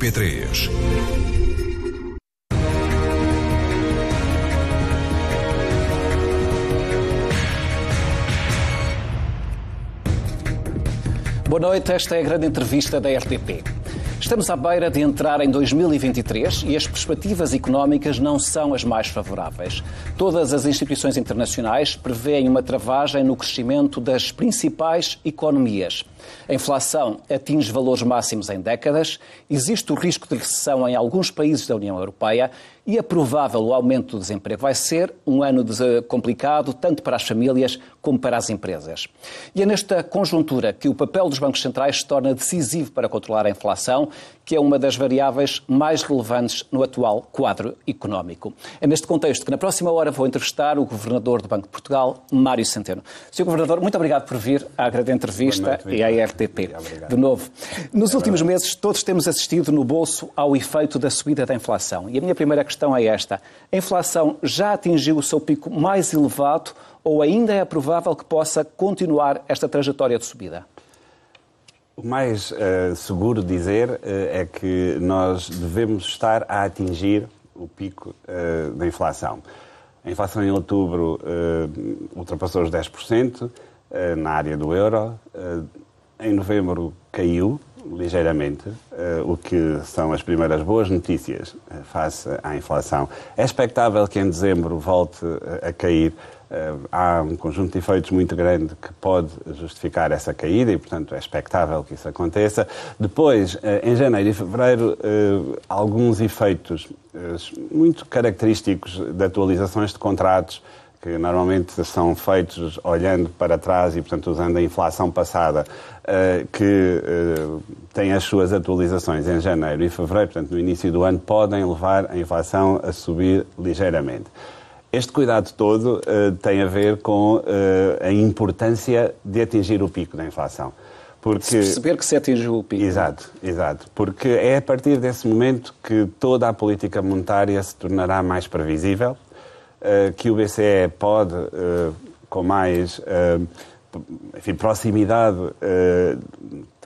P3. Boa noite, esta é a grande entrevista da RTP. Estamos à beira de entrar em 2023 e as perspectivas económicas não são as mais favoráveis. Todas as instituições internacionais prevêem uma travagem no crescimento das principais economias. A inflação atinge valores máximos em décadas, existe o risco de recessão em alguns países da União Europeia e é provável o aumento do desemprego. Vai ser um ano complicado, tanto para as famílias como para as empresas. E é nesta conjuntura que o papel dos bancos centrais se torna decisivo para controlar a inflação que é uma das variáveis mais relevantes no atual quadro económico. É neste contexto que, na próxima hora, vou entrevistar o Governador do Banco de Portugal, Mário Centeno. Sr. Governador, muito obrigado por vir à grande entrevista noite, e à RTP. De novo. Nos é últimos verdade. meses, todos temos assistido no bolso ao efeito da subida da inflação. E a minha primeira questão é esta: a inflação já atingiu o seu pico mais elevado ou ainda é provável que possa continuar esta trajetória de subida? O mais uh, seguro dizer uh, é que nós devemos estar a atingir o pico uh, da inflação. A inflação em outubro ultrapassou os 10% na área do euro. em novembro caiu ligeiramente, o que são as primeiras boas notícias face à inflação. É expectável que em dezembro volte a cair eh, há um conjunto de efeitos muito grande que pode justificar essa caída e, portanto, é expectável que isso aconteça. Depois, eh, em janeiro e fevereiro, eh, alguns efeitos muito característicos de atualizações de contratos que normalmente são feitos olhando para trás e, portanto, usando a inflação passada, que têm as suas atualizações em janeiro e fevereiro, portanto, no início do ano, podem levar a inflação a subir ligeiramente. Este cuidado todo uh, tem a ver com uh, a importância de atingir o pico da inflação. Porque... Se perceber que se atingiu o pico. Exato, exato. Porque é a partir desse momento que toda a política monetária se tornará mais previsível, uh, que o BCE pode, com mais enfim, proximidade,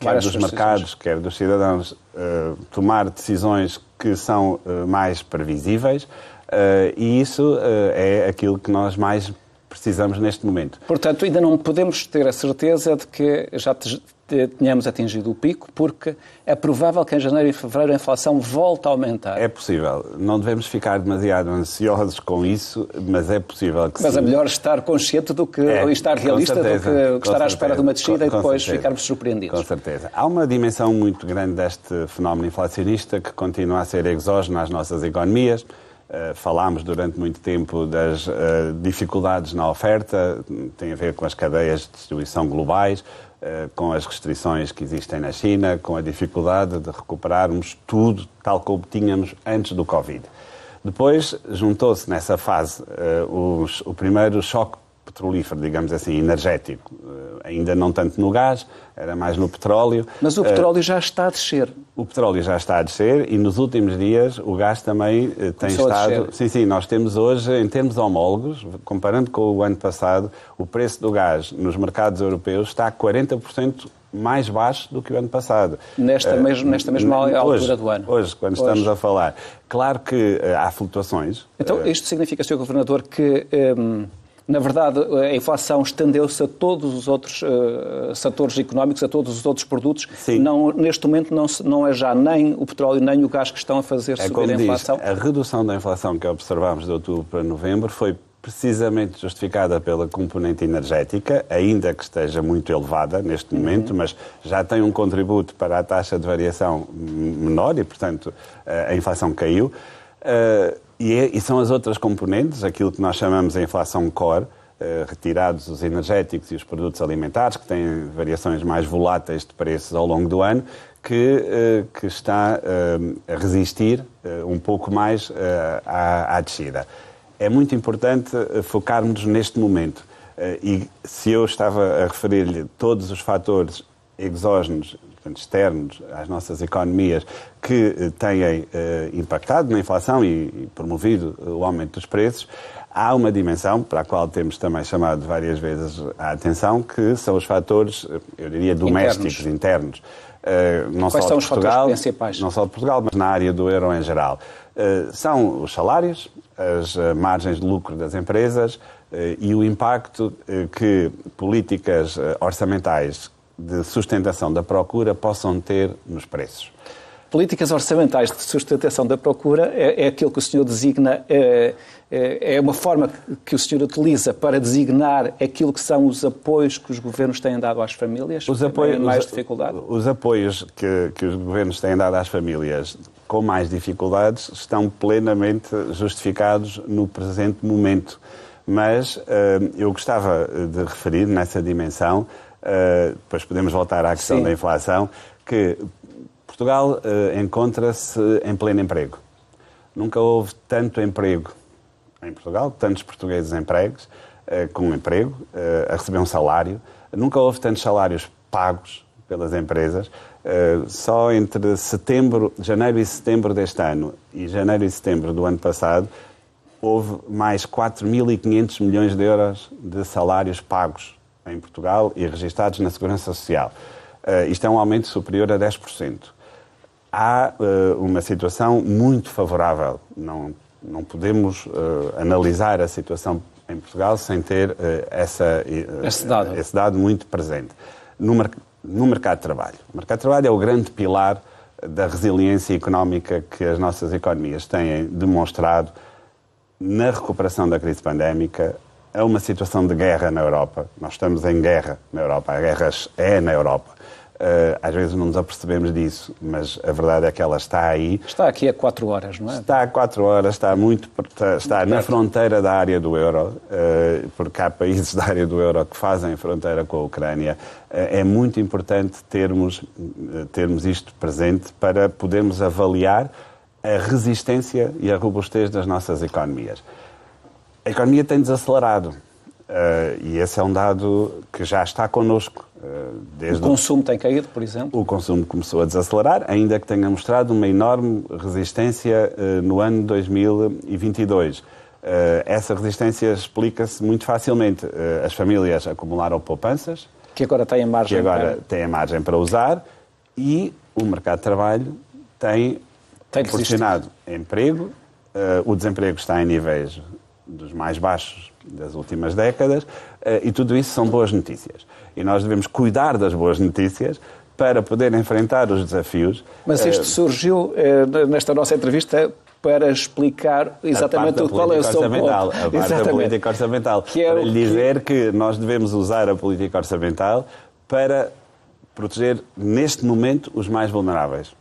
quer dos mercados, quer dos cidadãos, tomar decisões que são mais previsíveis eh, e isso eh, é aquilo que nós mais precisamos neste momento. Portanto, ainda não podemos ter a certeza de que já tenhamos atingido o pico, porque é provável que em janeiro e fevereiro a inflação volte a aumentar. É possível. Não devemos ficar demasiado ansiosos com isso, mas é possível que Mas é sim. é melhor estar consciente do que é, estar realista certeza, do que estar à espera de uma descida e depois certeza, ficarmos surpreendidos. Com certeza. Há uma dimensão muito grande deste fenómeno inflacionista que continua a ser exógeno às nossas economias eh, falámos durante muito tempo das eh, dificuldades na oferta, tem a ver com as cadeias de distribuição globais, eh, com as restrições que existem na China, com a dificuldade de recuperarmos tudo tal como tínhamos antes do Covid. Depois juntou-se nessa fase os, o primeiro choque petrolífero, digamos assim, energético. Eh, ainda não tanto no gás, era mais no petróleo. Mas o eh, petróleo já está a descer. O petróleo já está a descer e nos últimos dias o gás também eh, tem estado. Sim, sim, nós temos hoje, em termos homólogos, comparando com o ano passado, o preço do gás nos mercados europeus está a 40% mais baixo do que o ano passado. Nesta, mesmo, nesta mesma hoje, altura do ano. Hoje, quando hoje. estamos a falar. Claro que há flutuações. Então, isto significa, Sr. Governador, que. Ehm, na verdade, eh, a inflação estendeu-se a todos os outros uh, setores económicos, a todos os outros produtos. Sim. Não, neste momento não, não é já nem o petróleo nem o gás que estão a fazer é, subir a inflação. Diz, a redução da inflação que observámos de outubro para novembro foi precisamente justificada pela componente energética, ainda que esteja muito elevada neste uhum. momento, uhum. mas já tem um contributo para a taxa de variação menor e, portanto, eh, a inflação caiu. E, é, e são as outras componentes, aquilo que nós chamamos de inflação core, eh, retirados os energéticos e os produtos alimentares, que têm variações mais voláteis de preços ao longo do ano, que, eh, que está eh, a resistir um pouco mais à, à descida. É muito importante focarmos neste momento. E se eu estava a referir-lhe todos os fatores exógenos portanto, externos às nossas economias que eh, têm eh, impactado na inflação e promovido eh, o aumento dos preços, Há uma dimensão para a qual temos também chamado várias vezes a atenção, que são os fatores, eu diria, domésticos, internos. internos. Uh, não Quais só são de Portugal, os principais? Não só de Portugal, mas na área do euro em geral. Uh, são os salários, as margens de lucro das empresas uh, e o impacto que políticas orçamentais de sustentação da procura possam ter nos preços. Políticas orçamentais de sustentação da procura é, é aquilo que o senhor designa, é, é, é uma forma que o senhor utiliza para designar aquilo que são os apoios que os governos têm dado às famílias? Os é apoios, mais os, dificuldade? Os apoios que, que os governos têm dado às famílias com mais dificuldades estão plenamente justificados no presente momento mas eh, eu gostava eh, de referir nessa dimensão eh, depois podemos voltar à questão Sim. da inflação, que Portugal uh, encontra-se em pleno emprego. Nunca houve tanto emprego em Portugal, tantos portugueses empregos, uh, com um emprego, a receber um salário. Nunca houve tantos salários pagos pelas empresas. só entre setembro, janeiro e setembro deste ano e janeiro e setembro do ano passado houve mais 4.500 milhões de euros de salários pagos em Portugal e registados na Segurança Social. Uh, isto é um aumento superior a 10%. Há uh, uma situação muito favorável. Não, não podemos uh, analisar a situação em Portugal sem ter essa, esse, dado. esse dado muito presente. No, no mercado de trabalho. O mercado de trabalho é o grande pilar da resiliência económica que as nossas economias têm demonstrado na recuperação da crise pandémica, a é uma situação de guerra na Europa. Nós estamos em guerra na Europa. A guerra é na Europa. Uh, às vezes não nos apercebemos disso, mas a verdade é que ela está aí. Está aqui há quatro horas, não é? Está há quatro horas, está muito está, muito na fronteira da área do euro, uh, porque há países da área do euro que fazem fronteira com a Ucrânia. Uh, é muito importante termos, termos isto presente para podermos avaliar a resistência e a robustez das nossas economias. A economia tem desacelerado uh, eh, e esse é um dado que já está connosco. Uh, o consumo o... tem caído, por exemplo? O consumo começou a desacelerar, ainda que tenha mostrado uma enorme resistência uh, no ano 2022. essa resistência explica-se muito facilmente. as famílias acumularam poupanças. Que agora têm margem, que agora para... Têm margem para usar e o mercado de trabalho tem, tem proporcionado emprego. Uh, o desemprego está em níveis dos mais baixos das últimas décadas, eh, e tudo isso são boas notícias. E nós devemos cuidar das boas notícias para poder enfrentar os desafios. Mas eh, isto surgiu eh, nesta nossa entrevista para explicar exatamente o qual é o seu ponto. A parte exatamente. da política orçamental. Que é para lhe que... dizer que nós devemos usar a política orçamental para proteger, neste momento, os mais vulneráveis.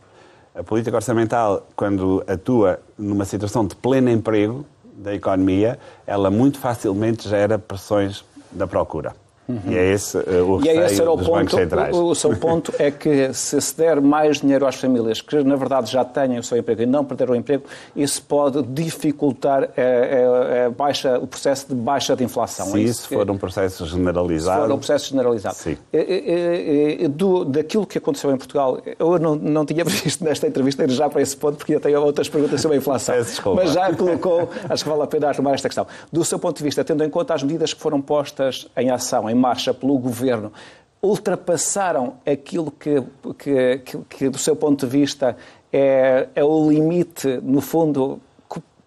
A política orçamental, quando atua numa situação de pleno emprego, da economia, ela muito facilmente gera pressões da procura. Uhum. E é esse eh, o e é esse era o ponto, o, o, seu ponto é que se se der mais dinheiro às famílias que, na verdade, já têm o seu emprego e não perderam o emprego, isso pode dificultar a, eh, eh, baixa, o processo de baixa de inflação. É se é isso, isso for um processo generalizado. Se for um processo generalizado. Sim. do, daquilo que aconteceu em Portugal, eu não, não tinha visto nesta entrevista ir já para esse ponto, porque eu tenho outras perguntas sobre a inflação. Desculpa. Mas já colocou, acho que vale a pena arrumar esta questão. Do seu ponto de vista, tendo em conta as medidas que foram postas em ação, em em marcha pelo governo ultrapassaram aquilo que, que, que, que do seu ponto de vista, é, é o limite, no fundo,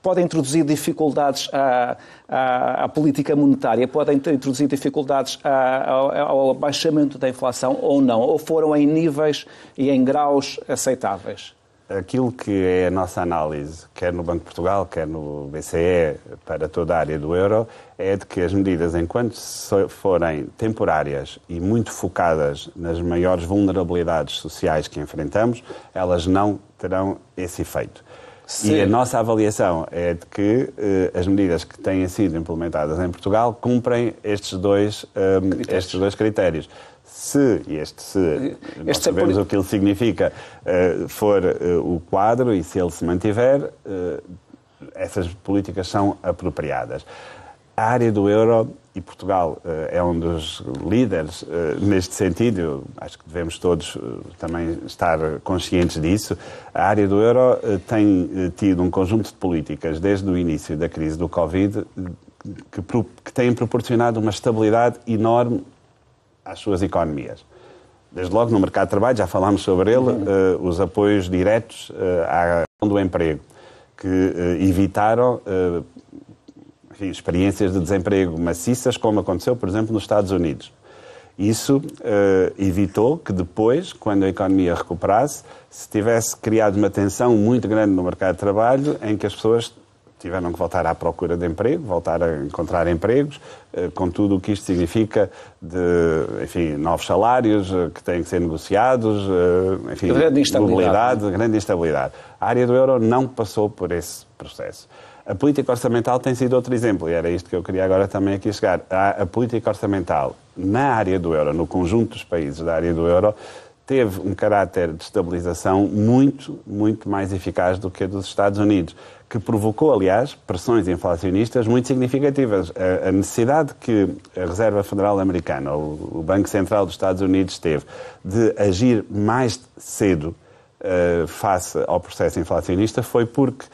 podem introduzir dificuldades à, à, à, política monetária, podem introduzir dificuldades à, ao, ao abaixamento da inflação ou não, ou foram em níveis e em graus aceitáveis? aquilo que é a nossa análise, quer no Banco de Portugal, quer no BCE, para toda a área do euro, é de que as medidas, enquanto forem temporárias e muito focadas nas maiores vulnerabilidades sociais que enfrentamos, elas não terão esse efeito. Sim. E a nossa avaliação é de que uh, as medidas que têm sido implementadas em Portugal cumprem estes dois, um, eh, estes dois critérios se, este se, é nós sabemos é por... o que ele significa, eh, for eh, o quadro e se ele se mantiver, eh, essas políticas são apropriadas. A área do euro, e Portugal é um dos líderes neste sentido, acho que devemos todos também estar conscientes disso, a área do euro tem tido um conjunto de políticas desde o início da crise do Covid que, que têm proporcionado uma estabilidade enorme às suas economias. Desde logo no mercado de trabalho, já falámos sobre ele, uh, os apoios diretos uh, à questão do emprego, que uh, evitaram enfim, experiências de desemprego maciças, como aconteceu, por exemplo, nos Estados Unidos. Isso evitou que depois, quando a economia recuperasse, se tivesse criado uma tensão muito grande no mercado de trabalho, em que as pessoas tiveram que voltar à procura de emprego, voltar a encontrar empregos, eh, com tudo o que isto significa de, enfim, novos salários eh, que têm que ser negociados, eh, enfim, grande instabilidade, né? grande instabilidade. A área do euro não passou por esse processo. A política orçamental tem sido outro exemplo, e era isto que eu queria agora também aqui chegar. A, a política orçamental na área do euro, no conjunto dos países da área do euro, teve um caráter de estabilização muito, muito mais eficaz do que a dos Estados Unidos, que provocou, aliás, pressões inflacionistas muito significativas. A, necessidade que a Reserva Federal Americana, o, Banco Central dos Estados Unidos, teve de agir mais cedo eh, face ao processo inflacionista foi porque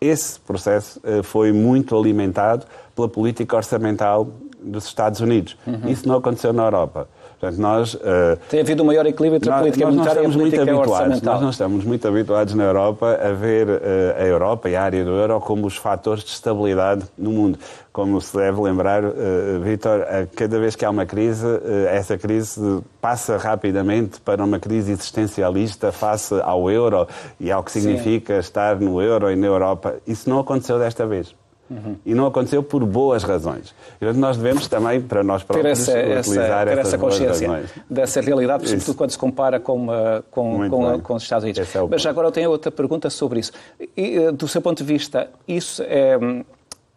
esse processo eh, foi muito alimentado pela política orçamental dos Estados Unidos. Uhum. Isso não aconteceu na Europa. Portanto, nós, uh, Tem havido um maior equilíbrio entre a política monetária e a política muito Nós não estamos muito habituados na Europa a ver uh, a Europa e a área do euro como os fatores de estabilidade no mundo. Como se deve lembrar, uh, Vítor, cada vez que há uma crise, essa crise passa rapidamente para uma crise existencialista face ao euro e ao que significa Sim. estar no euro e na Europa. Isso não aconteceu desta vez. Uhum. E não aconteceu por boas razões. Portanto, nós devemos também, para nós próprios, ter essa, utilizar essa, ter essa consciência razões. dessa realidade, sobretudo isso. quando se compara com, eh, com, com, com os Estados Unidos. É Mas agora eu tenho outra pergunta sobre isso. E, eh, do seu ponto de vista, isso é,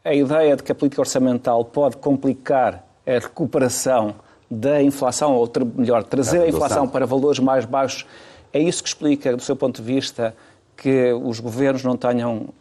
a ideia de que a política orçamental pode complicar a recuperação da inflação, ou melhor, trazer a, é a inflação para valores mais baixos, é isso que explica, do seu ponto de vista, que os governos não tenham uh,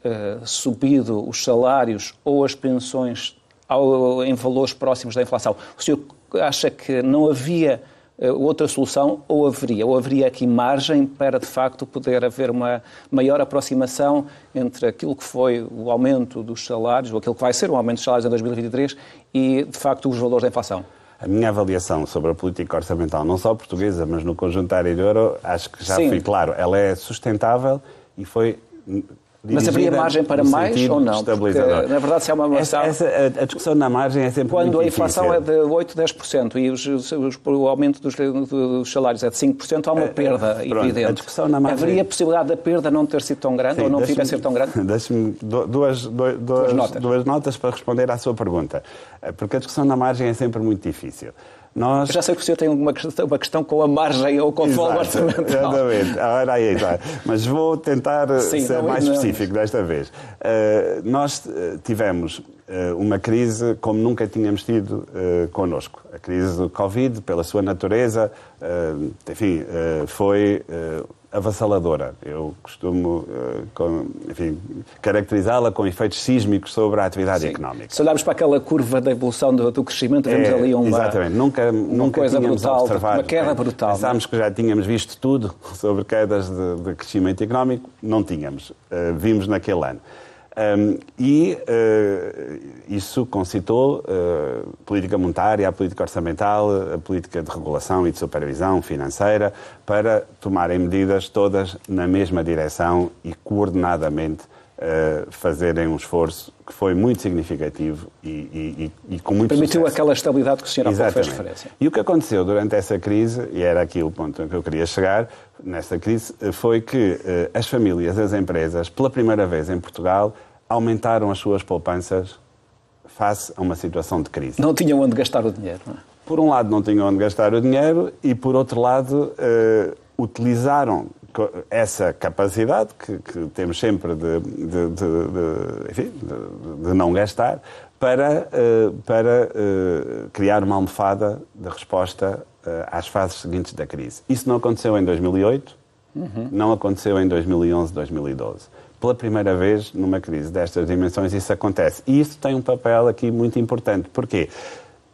subido os salários ou as pensões ao, em valores próximos da inflação. O senhor acha que não havia uh, outra solução ou haveria? Ou haveria aqui margem para, de facto, poder haver uma maior aproximação entre aquilo que foi o aumento dos salários, ou aquilo que vai ser o aumento dos salários em 2023 e, de facto, os valores da inflação? A minha avaliação sobre a política orçamental, não só portuguesa, mas no conjunto da área de euro, acho que já Sim. fui claro, ela é sustentável e foi mas haveria margem para mais ou não? Porque, na verdade, se há é uma inflação... Essa, essa, a discussão na margem é sempre Quando a inflação é difícil. é de 8, 10% e os, os, os, o aumento dos, dos, salários é de 5%, há uma é, perda uh, pronto, evidente. A discussão na margem... Haveria possibilidade da perda não ter sido tão grande Sim, ou não vir a ser tão grande? Deixe-me duas, duas, duas, duas notas para responder à sua pergunta. Eh, porque a discussão na margem é sempre muito difícil. Nós... Eu já sei que o senhor tem uma questão, uma questão com a margem ou com o folga orçamental. Exatamente. Ora, ah, aí está. Mas vou tentar eh, Sim, ser não, mais não. específico desta vez. Uh, nós eh, tivemos uma crise como nunca tínhamos tido uh, connosco. A crise do Covid, pela sua natureza, uh, enfim, uh, foi avassaladora. Eu costumo uh, caracterizá-la com efeitos sísmicos sobre a atividade Sim. económica. Se olharmos para aquela curva da evolução do, do crescimento, vemos é, ali uma, exatamente. Nunca, uma nunca coisa brutal, observado. uma queda brutal. É? Pensámos que já tínhamos visto tudo sobre quedas de, de crescimento económico, não tínhamos. Uh, vimos naquele ano. Um, e uh, isso concitou uh, política monetária, a política orçamental, a política de regulação e de supervisão financeira para tomarem medidas todas na mesma direção e coordenadamente uh, fazerem um esforço que foi muito significativo e, e, e com muito Permitiu sucesso. aquela estabilidade que o senhor Exatamente. há pouco fez referência. E o que aconteceu durante essa crise, e era aqui o ponto em que eu queria chegar, nessa crise, eh, foi que uh, as famílias, as empresas, pela primeira vez em Portugal, aumentaram as suas poupanças face a uma situação de crise. Não tinham onde gastar o dinheiro, não é? Por um lado, não tinham onde gastar o dinheiro e, por outro lado, uh, utilizaram essa capacidade que, que temos sempre de, de, de, enfim, de, não gastar para, eh, para eh, criar uma almofada de resposta eh, às fases seguintes da crise. Isso não aconteceu em 2008, uhum. não aconteceu em 2011, 2012 pela primeira vez numa crise destas dimensões isso acontece. E isso tem um papel aqui muito importante. Porquê?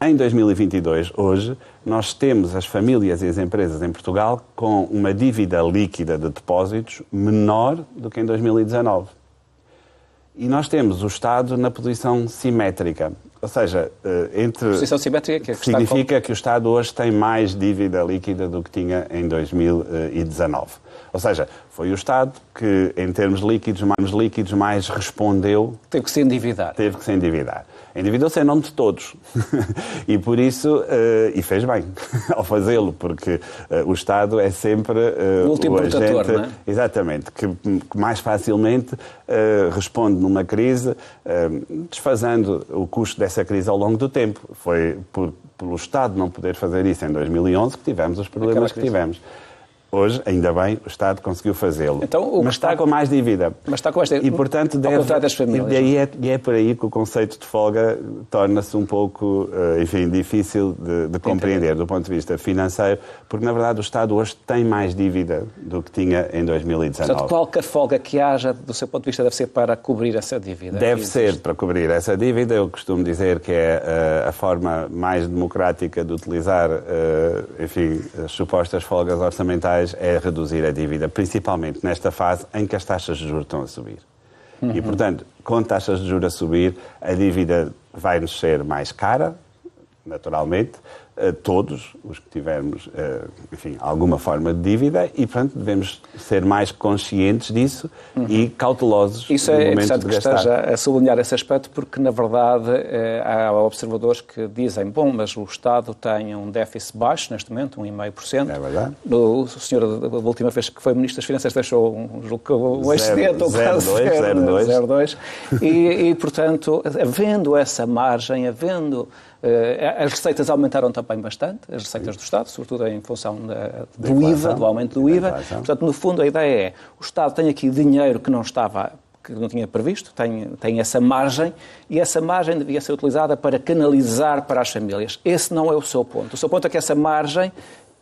Em 2022, hoje, nós temos as famílias e as empresas em Portugal com uma dívida líquida de depósitos menor do que em 2019. E nós temos o Estado na posição simétrica. Ou seja, eh, entre. Posição simétrica que é que Significa com... que o Estado hoje tem mais dívida líquida do que tinha em 2019. Ou seja, foi o Estado que, em termos líquidos, mais líquidos, mais respondeu. Teve que se endividar. Teve que se endividar endividou-se em nome de todos. e por isso, uh, e fez bem ao fazê-lo, porque uh, o Estado é sempre uh, o último o protetor, agente, não é? Exatamente, que, que mais facilmente responde numa crise, desfazendo o custo dessa crise ao longo do tempo. Foi por, pelo Estado não poder fazer isso em 2011 que tivemos os problemas que tivemos. Hoje, ainda bem, o Estado conseguiu fazê-lo. Então, mas está, com mais dívida. Mas está com esta... E, portanto, deve... das famílias. E, é? é, e é por aí que o conceito de folga torna-se um pouco, eh, enfim, difícil de, de compreender do ponto de vista financeiro, porque, na verdade, o Estado hoje tem mais dívida do que tinha em 2019. Portanto, qualquer folga que haja, do seu ponto de vista, deve ser para cobrir essa dívida. É deve ser para cobrir essa dívida. Eu costumo dizer que é eh, a forma mais democrática de utilizar, eh, enfim, as supostas folgas orçamentais é reduzir a dívida, principalmente nesta fase em que as taxas de juros estão a subir. Uhum. E, portanto, com taxas de juros a subir, a dívida vai nos ser mais cara, naturalmente, todos os que tivermos, eh, enfim, alguma forma de dívida e, portanto, devemos ser mais conscientes disso uhum. e cautelosos Isso é interessante que esteja a sublinhar esse aspecto porque, na verdade, eh, há observadores que dizem, bom, mas o Estado tem um déficit baixo neste momento, 1,5%. É verdade. O senhor, da última vez que foi Ministro das Finanças, deixou um, um excedente, ou quase 0,2. E, e, portanto, havendo essa margem, havendo eh, as receitas aumentaram também bastante, as receitas do Estado, sobretudo em função da, do IVA, do aumento do IVA. Portanto, no fundo, a ideia é o Estado tem aqui dinheiro que não estava que não tinha previsto, tem, tem essa margem e essa margem devia ser utilizada para canalizar para as famílias. Esse não é o seu ponto. O seu ponto é que essa margem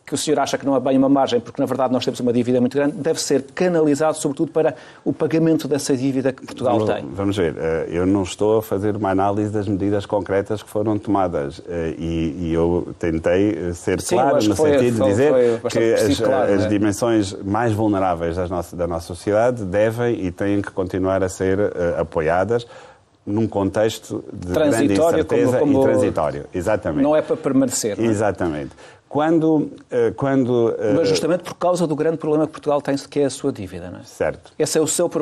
que o senhor acha que não há bem uma margem, porque na verdade nós temos uma dívida muito grande, deve ser canalizado sobretudo para o pagamento dessa dívida que Portugal tem. Vamos ver, eh, eu não estou a fazer uma análise das medidas concretas que foram tomadas eh, e, eu tentei eh, ser Sim, claro no foi, sentido foi, de dizer que as, claro, as é? dimensões mais vulneráveis da nossa, da nossa sociedade devem e têm que continuar a ser apoiadas num contexto de grande incerteza como, como... e transitório. Exatamente. Não é para permanecer. Não é? Exatamente. Quando, eh, quando, eh, Mas justamente por causa do grande problema que Portugal tem, que é a sua dívida, não é? Certo. Esse é o seu, do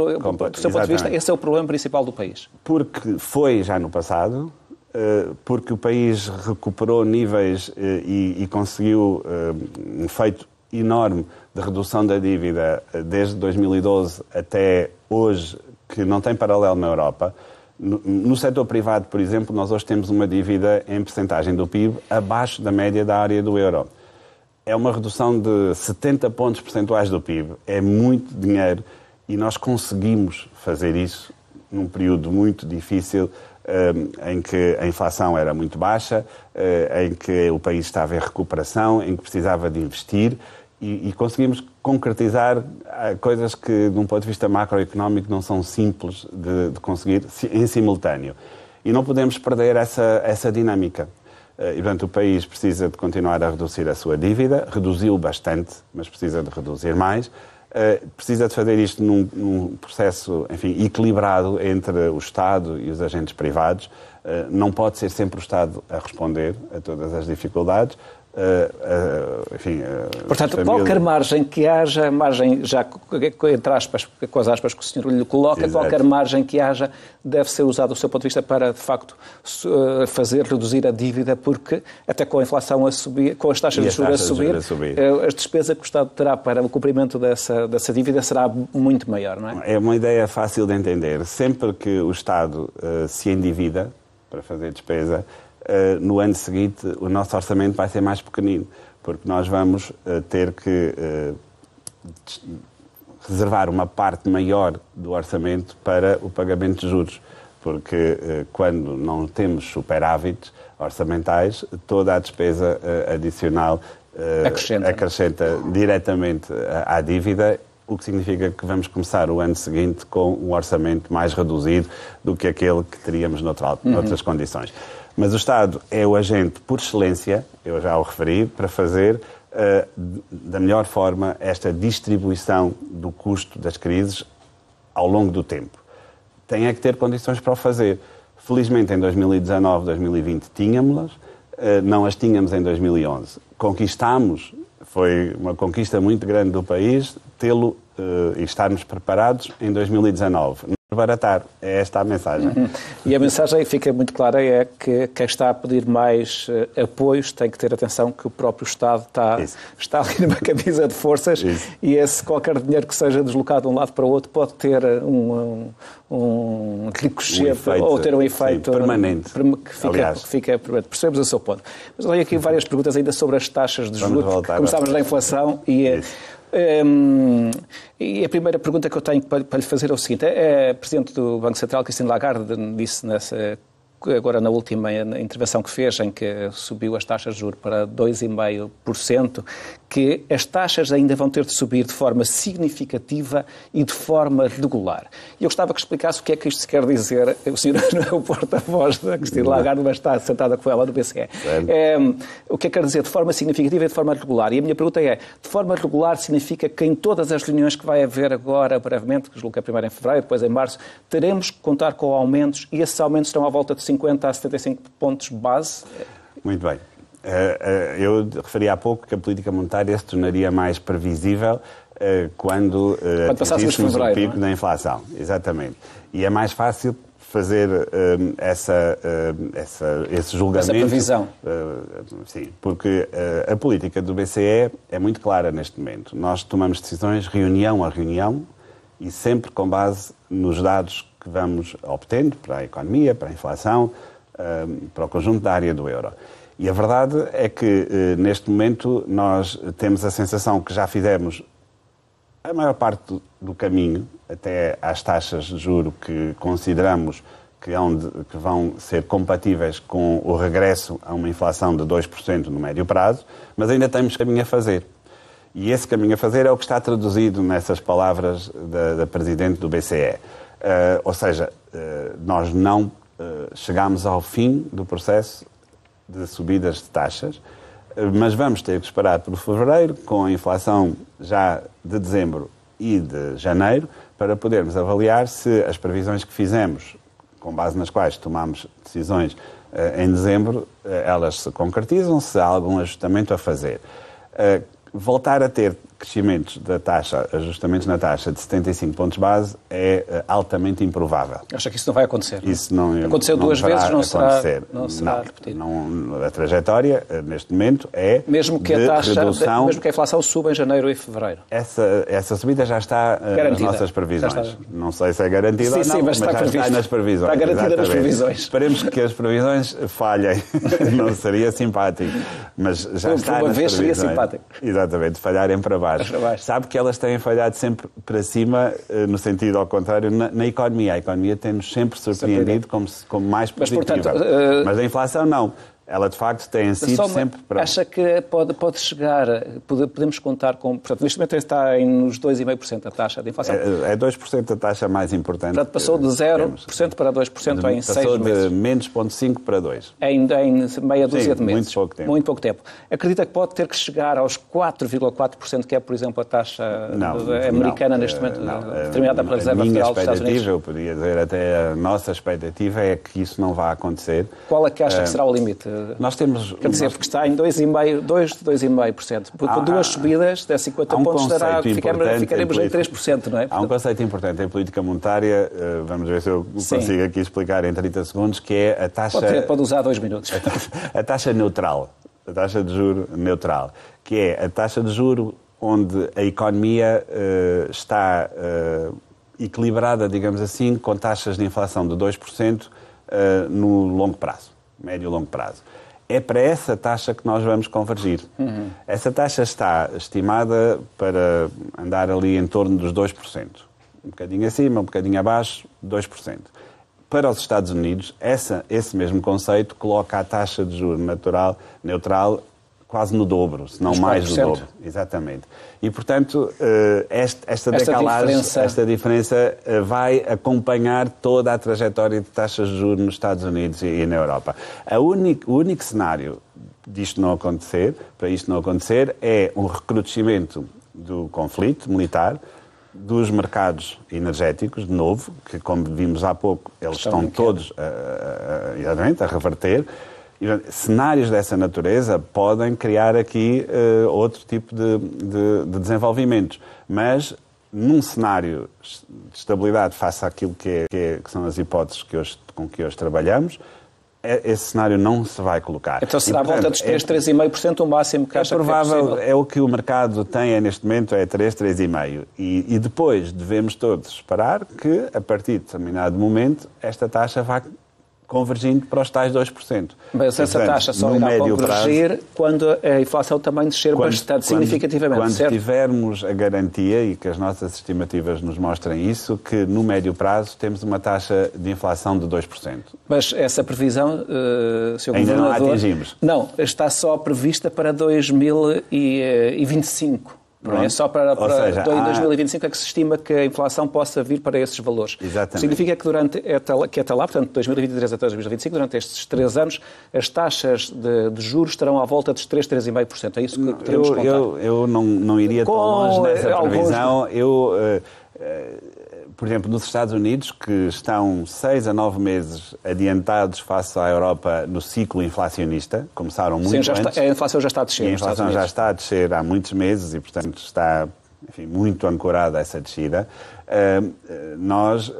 seu ponto de vista, esse é o problema principal do país. Porque foi já no passado, eh, porque o país recuperou níveis e, e conseguiu um feito enorme de redução da dívida desde 2012 até hoje, que não tem paralelo na Europa. No, no setor privado, por exemplo, nós hoje temos uma dívida em percentagem do PIB abaixo da média da área do euro. É uma redução de 70 pontos percentuais do PIB. É muito dinheiro e nós conseguimos fazer isso num período muito difícil ehm, em que a inflação era muito baixa, eh, em que o país estava em recuperação, em que precisava de investir e, e, conseguimos concretizar ah, coisas que, de um ponto de vista macroeconómico, não são simples de, de conseguir em simultâneo. E não podemos perder essa, essa dinâmica. Ah, e, portanto, o país precisa de continuar a reduzir a sua dívida, reduziu bastante, mas precisa de reduzir mais. Ah, precisa de fazer isto num, num processo, enfim, equilibrado entre o Estado e os agentes privados. Não pode ser sempre o Estado a responder a todas as dificuldades, Uh, uh, enfim, uh, Portanto, qualquer margem que haja, margem já entre aspas, com as aspas que o senhor lhe coloca, Exato. qualquer margem que haja deve ser usada do seu ponto de vista para, de facto, fazer reduzir a dívida, porque até com a inflação a subir, com as taxas de juros a subir, subir. as despesas que o Estado terá para o cumprimento dessa, dessa dívida será muito maior, não é? É uma ideia fácil de entender. Sempre que o Estado se endivida para fazer despesa, eh, no ano seguinte o nosso orçamento vai ser mais pequenino, porque nós vamos eh, ter que eh, reservar uma parte maior do orçamento para o pagamento de juros, porque quando não temos superávites orçamentais, toda a despesa adicional acrescenta, acrescenta diretamente à dívida o que significa que vamos começar o ano seguinte com um orçamento mais reduzido do que aquele que teríamos uhum. noutras condições. Mas o Estado é o agente por excelência, eu já o referi, para fazer uh, da melhor forma esta distribuição do custo das crises ao longo do tempo. Tem é que ter condições para o fazer. Felizmente, em 2019, 2020, tínhamos-las, uh, não as tínhamos em 2011. Conquistámos, foi uma conquista muito grande do país, tê-lo uh, e estarmos preparados em 2019 baratar. É esta a mensagem. Uhum. E a mensagem fica muito clara é que quem está a pedir mais eh, apoios tem que ter atenção que o próprio Estado está, está ali numa camisa de forças Isso. e esse qualquer dinheiro que seja deslocado de um lado para o outro pode ter eh, um, um, um ricochete um ou ter um efeito sim, eh, permanente. Que fica, Aliás. Que fica permanente. Percebemos o seu ponto. Mas olha aqui uhum. várias perguntas ainda sobre as taxas de juros. Começámos na inflação e... Isso Ehm, e a primeira pergunta que eu tenho para, lhe fazer é o seguinte: a, é, é Presidente do Banco Central, Cristina Lagarde, disse nessa agora na última intervenção que fez, em que subiu as taxas de juros para 2,5%, que as taxas ainda vão ter de subir de forma significativa e de forma regular. E eu gostava que explicasse o que é que isto quer dizer. O senhor não é o porta-voz da Cristina Lagarde, mas está sentada com ela no BCE. É, ehm, o que é que quer dizer de forma significativa e de forma regular? E a minha pergunta é, de forma regular significa que em todas as reuniões que vai haver agora, brevemente, que julgo que é primeiro em fevereiro, depois em março, teremos que contar com aumentos e esses aumentos estão à volta de 50 a 75 pontos base. Muito bem. Eh, eh, eu referi há pouco que a política monetária se tornaria mais previsível eh, quando, quando atingíssemos o pico é? da inflação. Exatamente. E é mais fácil fazer essa, essa, esse julgamento. Essa previsão. sim, porque a política do BCE é muito clara neste momento. Nós tomamos decisões reunião a reunião e sempre com base nos dados que vamos obtendo para a economia, para a inflação, ehm, para o conjunto da área do euro. E a verdade é que, eh, neste momento, nós temos a sensação que já fizemos a maior parte do caminho até às taxas de juro que consideramos que, vão ser compatíveis com o regresso a uma inflação de 2% no médio prazo, mas ainda temos caminho a fazer. E esse caminho a fazer é o que está traduzido nessas palavras da, da Presidente do BCE. Uh, ou seja, uh, nós não uh, chegámos ao fim do processo de subidas de taxas, mas vamos ter que esperar pelo fevereiro, com a inflação já de dezembro e de janeiro, para podermos avaliar se as previsões que fizemos, com base nas quais tomámos decisões em dezembro, elas se concretizam, se há algum ajustamento a fazer. Voltar a ter crescimentos da taxa, ajustamentos na taxa de 75 pontos base é eh, altamente improvável. Acha que isso não vai acontecer? Isso não é- aconteceu não duas vezes, não será, não será não, repetido. Não, a trajetória eh, neste momento é mesmo que a taxa, redução, mesmo que a inflação suba em janeiro e fevereiro. Essa essa subida já está eh, garantida. nas nossas previsões. Não sei se é garantida sim, ou não, sim, mas, mas está já está nas previsões. Está garantida Exatamente. nas previsões. Esperemos que as previsões falhem. não seria simpático, mas já Por está nas previsões. uma vez seria simpático. Exatamente, falharem para baixo é sabe que elas têm falhado sempre para cima, eh, no sentido ao contrário, na, na economia. A economia tem-nos sempre surpreendido como, como mais positiva. Mas, portanto, uh... Mas a inflação não. Ela, de facto, tem sido sempre... Para... Acha que pode, pode chegar, podemos contar com... Portanto, neste momento está em, nos 2,5% a taxa de inflação. É, é 2% a taxa mais importante. Portanto, passou de 0% temos. para 2% de, em 6 meses. Passou de menos 0,5 para 2. Em, em meia dúzia Sim, de meses. muito pouco tempo. Muito pouco tempo. Acredita que pode ter que chegar aos 4,4%, que é, por exemplo, a taxa não, de, americana não, eh, neste momento, não, eh, determinada pela Reserva Federal dos Estados Unidos? eu podia dizer até a nossa expectativa é que isso não vá acontecer. Qual é que acha que eh, será o limite? Nós temos. Quer dizer, porque está em 2,5%, 2,5%. Com duas subidas, de 50 um pontos, estará, ficaremos, em, 3%, não é? Há um conceito importante em política monetária, eh, vamos ver se eu Sim. consigo aqui explicar em 30 segundos, que é a taxa. Pode, ter, pode usar dois minutos. A taxa, a taxa neutral. A taxa de juro neutral, que é a taxa de juro onde a economia uh, está uh, equilibrada, digamos assim, com taxas de inflação de 2% uh, no longo prazo médio e longo prazo. É para essa taxa que nós vamos convergir. Uhum. Essa taxa está estimada para andar ali em torno dos 2%. Um bocadinho acima, um bocadinho abaixo, 2%. Para os Estados Unidos, essa, esse mesmo conceito coloca a taxa de juros natural, neutral quase no dobro, se não mais do dobro. Exatamente. E, portanto, eh, esta, esta, esta decalagem, diferença... esta diferença eh, vai acompanhar toda a trajetória de taxas de juros nos Estados Unidos e na Europa. Única, o único cenário disto não acontecer, para isto não acontecer, é um recrudescimento do conflito militar, dos mercados energéticos, de novo, que, como vimos há pouco, eles estão, estão todos a, a, a, a reverter cenários dessa natureza podem criar aqui uh, outro tipo de, de, de, desenvolvimentos, mas num cenário de estabilidade face àquilo que, é, que, é, que são as hipóteses que hoje, com que hoje trabalhamos, é, esse cenário não se vai colocar. Então será e, portanto, a volta dos 3, é, 3,5% o máximo que é acha é provável, que é, é o que o mercado tem é neste momento, é 3, 3,5%. E, e depois devemos todos esperar que, a partir de determinado momento, esta taxa vá convergindo para os tais 2%. Mas Portanto, essa taxa só irá convergir prazo, quando a inflação também descer quando, bastante quando, significativamente, quando certo? tivermos a garantia, e que as nossas estimativas nos mostrem isso, que no médio prazo temos uma taxa de inflação de 2%. Mas essa previsão, uh, Sr. Ainda não a atingimos. Não, está só prevista para 2025. Pronto. Não é só para, para seja, em 2025 é que se estima que a inflação possa vir para esses valores. Exatamente. Significa que durante é que é até lá, portanto, de 2023 até 2025, durante estes três anos, as taxas de, de juros estarão à volta dos 3, 3,5%. É isso que teremos eu, Eu, eu não, não iria Com tão longe nessa previsão. Alguns... Eu... Uh, uh, por exemplo, nos Estados Unidos, que estão seis a nove meses adiantados face à Europa no ciclo inflacionista, começaram muito Sim, já antes. Está, a inflação já está a descer. a inflação já está a descer há muitos meses e, portanto, está enfim, muito ancorada essa descida. nós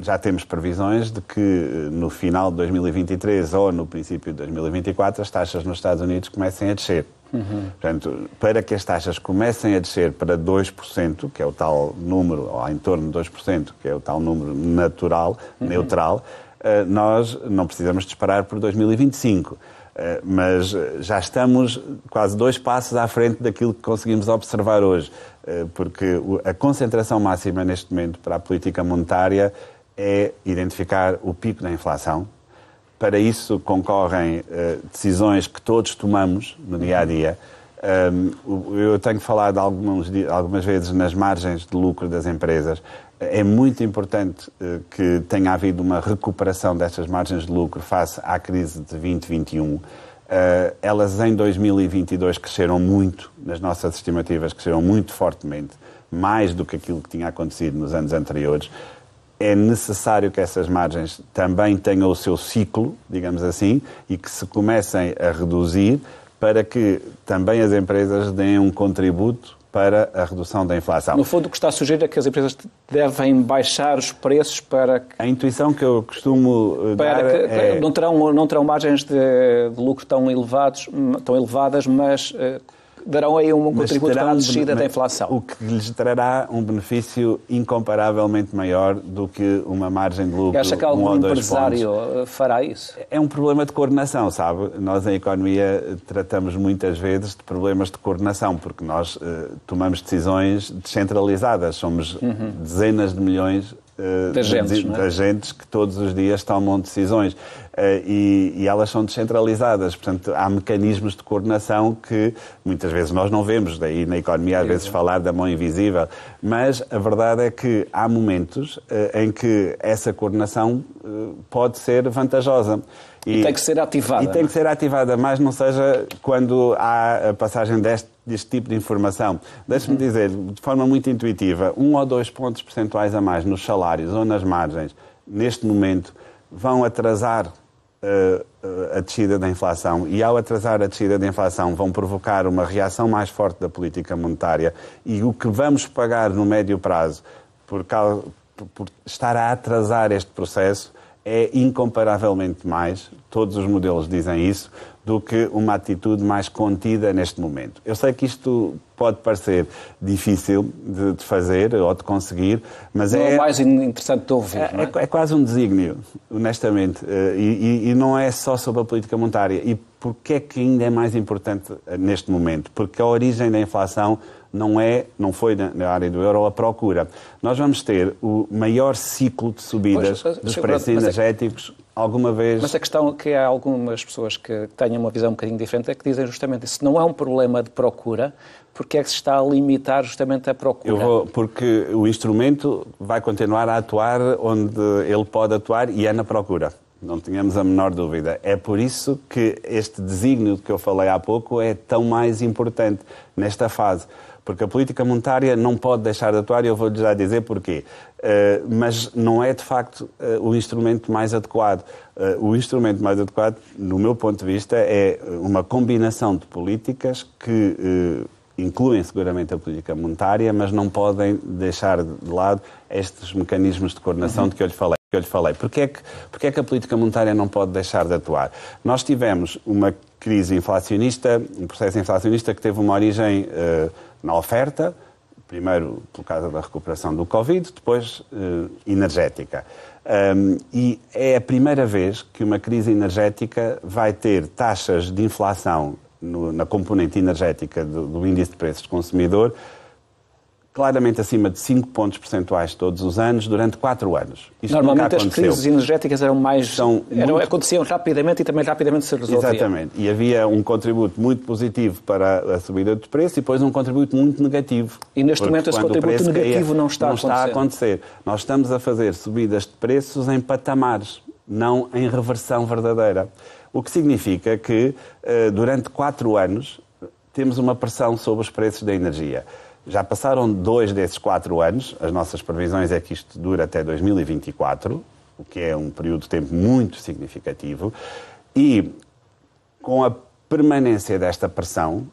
já temos previsões de que eh, no final de 2023 ou no princípio de 2024 as taxas nos Estados Unidos comecem a descer. Uhum. Portanto, para que as taxas comecem a descer para 2%, que é o tal número, ou em torno de 2%, que é o tal número natural, uhum. neutral, eh, nós não precisamos disparar por 2025 eh, mas eh, já estamos quase dois passos à frente daquilo que conseguimos observar hoje, porque a concentração máxima neste momento para a política monetária é identificar o pico da inflação, para isso concorrem uh, decisões que todos tomamos no dia a uhum. dia. Ehm, eu tenho falado algumas, algumas vezes nas margens de lucro das empresas. É muito importante eh, que tenha havido uma recuperação destas margens de lucro face à crise de 2021. Uh, eh, elas em 2022 cresceram muito, nas nossas estimativas, cresceram muito fortemente, mais do que aquilo que tinha acontecido nos anos anteriores é necessário que essas margens também tenham o seu ciclo, digamos assim, e que se comecem a reduzir para que também as empresas deem um contributo para a redução da inflação. No fundo, o que está a sugerir é que as empresas devem baixar os preços para que... A intuição que eu costumo eh, para dar que, é... Não terão, não terão margens de, de lucro tão, elevados, tão elevadas, mas eh, darão aí um contributo para a descida da inflação. O que lhes trará um benefício incomparavelmente maior do que uma margem de lucro. E acha que algum um empresário pontos. Eh, fará isso? É um problema de coordenação, sabe? Nós em economia tratamos muitas vezes de problemas de coordenação, porque nós uh, tomamos decisões descentralizadas. Somos uhum. dezenas de milhões eh, de, agentes, de, é? agentes que todos os dias tomam decisões. Eh, e, e, elas são descentralizadas. Portanto, há mecanismos de coordenação que muitas vezes nós não vemos, daí na economia às vezes falar da mão invisível, mas a verdade é que há momentos eh, em que essa coordenação eh, pode ser vantajosa. E, e, tem que ser ativada. E tem é? que ser ativada, mas não seja quando há a passagem deste, deste tipo de informação. Deixe-me uhum. dizer, de forma muito intuitiva, um ou dois pontos percentuais a mais nos salários ou nas margens, neste momento, vão atrasar eh, eh, a descida da inflação e, ao atrasar a descida da inflação, vão provocar uma reação mais forte da política monetária e o que vamos pagar no médio prazo por, causa, por estar a atrasar este processo é incomparavelmente mais, todos os modelos dizem isso, do que uma atitude mais contida neste momento. Eu sei que isto pode parecer difícil de, de fazer ou de conseguir, mas não é... é mais interessante de ouvir, é, é? é quase um desígnio, honestamente, eh, e, e, e não é só sobre a política monetária. E porquê é que ainda é mais importante eh, neste momento? Porque a origem da inflação não é, não foi na, área do euro a procura. Nós vamos ter o maior ciclo de subidas pois, dos preços é- energéticos alguma vez. Mas a questão que há algumas pessoas que têm uma visão um bocadinho diferente é que dizem justamente se não há um problema de procura, porque é que se está a limitar justamente a procura? Vou, porque o instrumento vai continuar a atuar onde ele pode atuar e é na procura. Não tínhamos a menor dúvida. É por isso que este desígnio que eu falei há pouco é tão mais importante nesta fase. Porque a política monetária não pode deixar de atuar e eu vou já dizer porquê. Uh, mas não é, de facto, uh, o instrumento mais adequado. Uh, o instrumento mais adequado, no meu ponto de vista, é uma combinação de políticas que incluem seguramente a política monetária, mas não podem deixar de lado estes mecanismos de coordenação uhum. de que eu lhe falei. Que eu lhe falei. Porquê, é que, porquê é que a política monetária não pode deixar de atuar? Nós tivemos uma crise inflacionista, um processo inflacionista que teve uma origem eh, na oferta, primeiro por causa da recuperação do Covid, depois eh, energética. Um, eh, e é a primeira vez que uma crise energética vai ter taxas de inflação no, na componente energética do, do índice de preços de consumidor, claramente acima de 5 pontos percentuais todos os anos, durante 4 anos. Isto Normalmente as crises energéticas eram mais. Eram, muito... Aconteciam rapidamente e também rapidamente se resolviam. Exatamente. E havia um contributo muito positivo para a subida de preços e depois um contributo muito negativo. E neste momento esse contributo negativo caía, não está a acontecer. Não está a acontecer. Nós estamos a fazer subidas de preços em patamares, não em reversão verdadeira. O que significa que eh, durante quatro anos temos uma pressão sobre os preços da energia. Já passaram dois desses quatro anos, as nossas previsões é que isto dura até 2024, o que é um período de tempo muito significativo, e com a permanência desta pressão,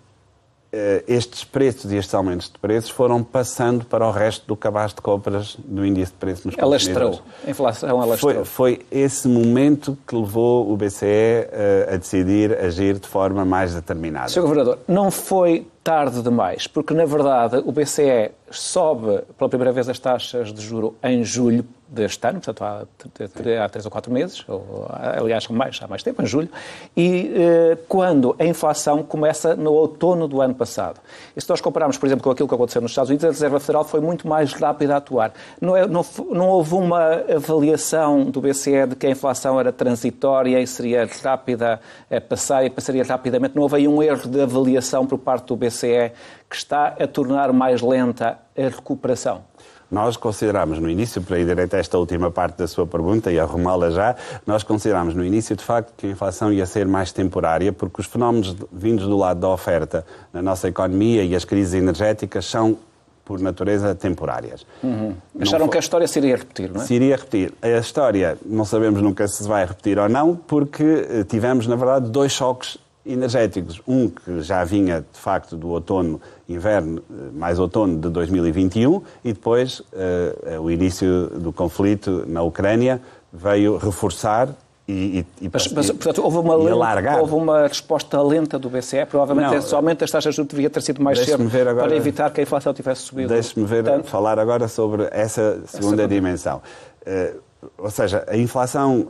eh, estes preços e estes aumentos de preços foram passando para o resto do cabaz de compras do índice de preços nos Alastrou. A inflação alastrou. Foi, foi esse momento que levou o BCE a, eh, a decidir agir de forma mais determinada. Sr. Governador, não foi tarde demais, porque na verdade o BCE sobe pela primeira vez as taxas de juro em julho deste ano, portanto há, há três ou quatro meses, ou, ah, aliás há mais, há mais tempo, em julho, e eh, quando a inflação começa no outono do ano passado. E se nós compararmos, por exemplo, com aquilo que aconteceu nos Estados Unidos, a Reserva Federal foi muito mais rápida a atuar. Não, é, não, não houve uma avaliação do BCE de que a inflação era transitória e seria rápida a passar e passaria rapidamente. Não houve aí um erro de avaliação por parte do BCE que está a tornar mais lenta a recuperação. Nós consideramos no início, para ir direto a esta última parte da sua pergunta e arrumá-la já, nós consideramos no início de facto que a inflação ia ser mais temporária, porque os fenómenos vindos do lado da oferta na nossa economia e as crises energéticas são por natureza temporárias. Uhum. Acharam foi... que a história se iria repetir, não é? Se iria repetir. A história não sabemos nunca se vai repetir ou não, porque eh, tivemos, na verdade, dois choques energéticos. Um que já vinha, de facto, do outono, inverno, eh, mais outono de 2021, e depois uh, o início do conflito na Ucrânia veio reforçar e, e, e, mas, mas, portanto, houve uma, lenta, houve uma resposta lenta do BCE. Provavelmente, não, é somente as taxas devia ter sido mais cedo agora, para evitar que a inflação tivesse subido. Deixe-me ver, Portanto, falar agora sobre essa segunda essa... dimensão. Uh, ou seja, a inflação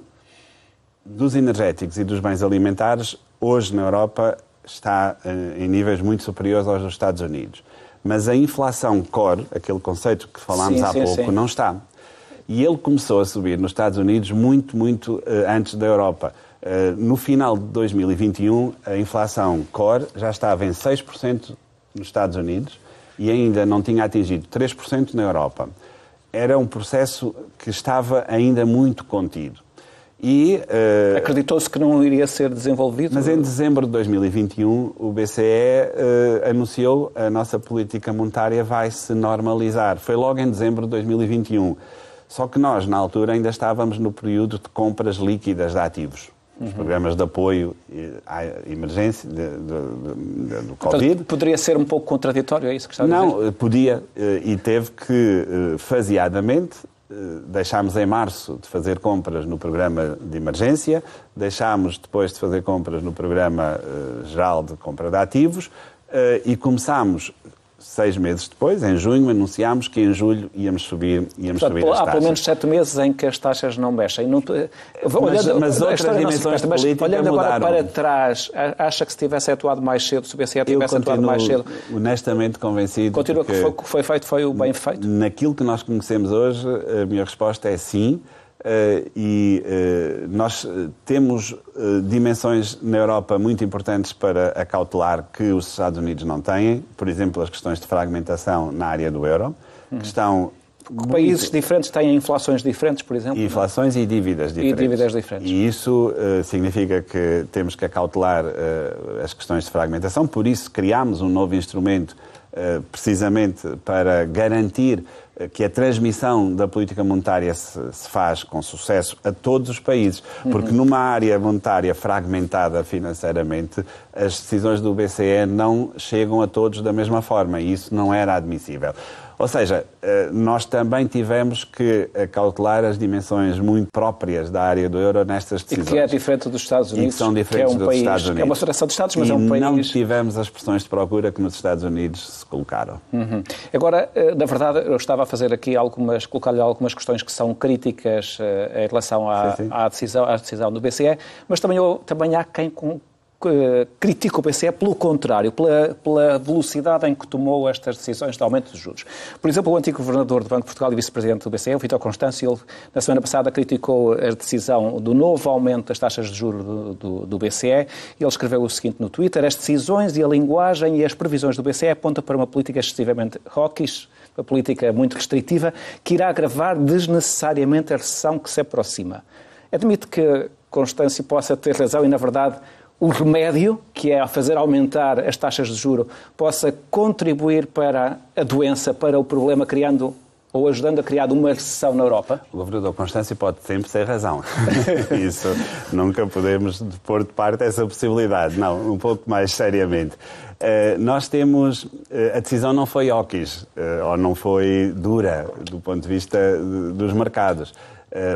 dos energéticos e dos bens alimentares hoje na Europa está eh, em níveis muito superiores aos dos Estados Unidos. Mas a inflação core, aquele conceito que falámos sim, há sim, pouco, sim. não está. E ele começou a subir nos Estados Unidos muito, muito eh, antes da Europa. Eh, no final de 2021, a inflação core já estava em 6% nos Estados Unidos e ainda não tinha atingido 3% na Europa. Era um processo que estava ainda muito contido e... Uh, Acreditou-se que não iria ser desenvolvido? Mas em dezembro de 2021, o BCE uh, eh, anunciou a nossa política monetária vai se normalizar. Foi logo em dezembro de 2021. Só que nós, na altura, ainda estávamos no período de compras líquidas de ativos. Uhum. Os programas de apoio eh, à emergência de, de, de, do Covid. Então, poderia ser um pouco contraditório, é isso que está a dizer? Não, podia e teve que, faseadamente, eh, deixámos em março de fazer compras no programa de emergência, deixámos depois de fazer compras no programa eh, geral de compra de ativos eh, e começámos seis meses depois, em junho, anunciámos que em julho íamos subir, íamos Portanto, subir as taxas. Há pelo menos sete meses em que as taxas não mexem. Não, olhando, mas, outras dimensões mas olhando agora para trás, acha que se tivesse atuado mais cedo, se o BCE tivesse atuado mais cedo... honestamente convencido... Continua que, que o que foi feito foi o bem feito? Naquilo que nós conhecemos hoje, a minha resposta é sim. Eh, e eh, nós eh, temos dimensões na Europa muito importantes para acautelar que os Estados Unidos não têm, por exemplo, as questões de fragmentação na área do euro, que estão porque países diferentes têm inflações diferentes, por exemplo. Inflações não? e dívidas diferentes. E dívidas diferentes. E isso uh, significa que temos que acautelar uh, as questões de fragmentação, por isso criámos um novo instrumento uh, precisamente para garantir eh, que a transmissão da política monetária se, se, faz com sucesso a todos os países, porque uhum. numa área monetária fragmentada financeiramente, as decisões do BCE não chegam a todos da mesma forma e isso não era admissível. Ou seja, eh, nós também tivemos que calcular as dimensões muito próprias da área do euro nestas decisões. E que é diferente dos Estados Unidos. E que são diferentes que é um dos país, Estados Unidos. É uma federação de Estados, mas e é um país. Não tivemos as pressões de procura que nos Estados Unidos se colocaram. Uhum. Agora, eh, na verdade, eu estava a fazer aqui algumas, colocar-lhe algumas questões que são críticas eh, em relação à, sim, sim. à decisão, à decisão do BCE, mas também, também há quem eh, critica o BCE, pelo contrário, pela, pela, velocidade em que tomou estas decisões de aumento de juros. Por exemplo, o antigo governador do Banco de Portugal e vice-presidente do BCE, o Vitor Constâncio, ele, na semana passada criticou a decisão do novo aumento das taxas de juros do, do, do BCE. Ele escreveu o seguinte no Twitter: As decisões e a linguagem e as previsões do BCE apontam para uma política excessivamente hawkish, uma política muito restritiva, que irá agravar desnecessariamente a recessão que se aproxima. Admito que Constâncio possa ter razão e, na verdade, o remédio, que é fazer aumentar as taxas de juro, possa contribuir para a doença, para o problema, criando ou ajudando a criar uma recessão na Europa? O governador Constâncio pode sempre ter razão. Isso nunca podemos pôr de parte essa possibilidade. Não, um pouco mais seriamente. Uh, nós temos. Uh, a decisão não foi óquis, uh, eh, ou não foi dura do ponto de vista de, dos mercados,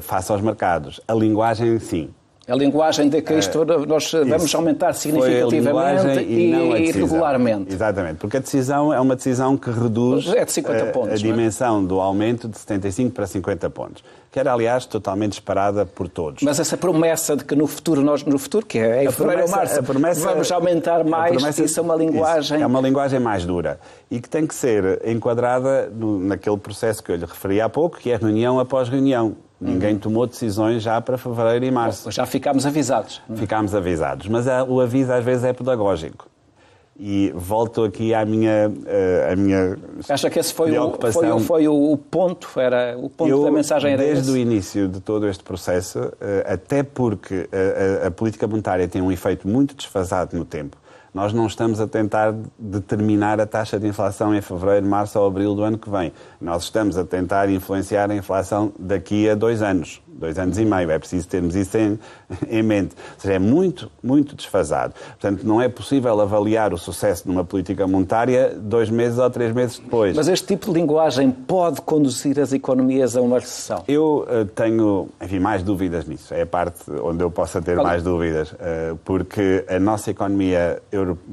face aos mercados. A linguagem, sim. A linguagem da que isto é, nós vamos aumentar significativamente e, e regularmente. Exatamente, porque a decisão é uma decisão que reduz é de a, eh, pontos, a é? dimensão é? do aumento de 75 para 50 pontos que era, aliás, totalmente esperada por todos. Mas essa promessa de que no futuro, nós no futuro, que é, é em fevereiro ou março, promessa, vamos aumentar mais, promessa, isso é uma linguagem... Isso, é uma linguagem mais dura e que tem que ser enquadrada no, naquele processo que eu lhe referi há pouco, que é reunião após reunião. Ninguém uhum. tomou decisões já para fevereiro e março. Já ficámos avisados. Ficámos avisados, mas o aviso às vezes é pedagógico. E volto aqui à minha, eh, à minha Acha que esse foi, o, foi, o, foi o ponto, era o ponto Eu, da mensagem era Desde esse? o início de todo este processo, eh, até porque a, eh, a, a política monetária tem um efeito muito desfasado no tempo nós não estamos a tentar determinar a taxa de inflação em fevereiro, março ou abril do ano que vem. Nós estamos a tentar influenciar a inflação daqui a dois anos dois anos e meio. É preciso termos isso em, em mente. Ou seja, é muito, muito desfasado. Portanto, não é possível avaliar o sucesso de uma política monetária dois meses ou três meses depois. Mas este tipo de linguagem pode conduzir as economias a uma recessão? Eu uh, tenho, enfim, mais dúvidas nisso. É a parte onde eu possa ter mais dúvidas. Uh, porque a nossa economia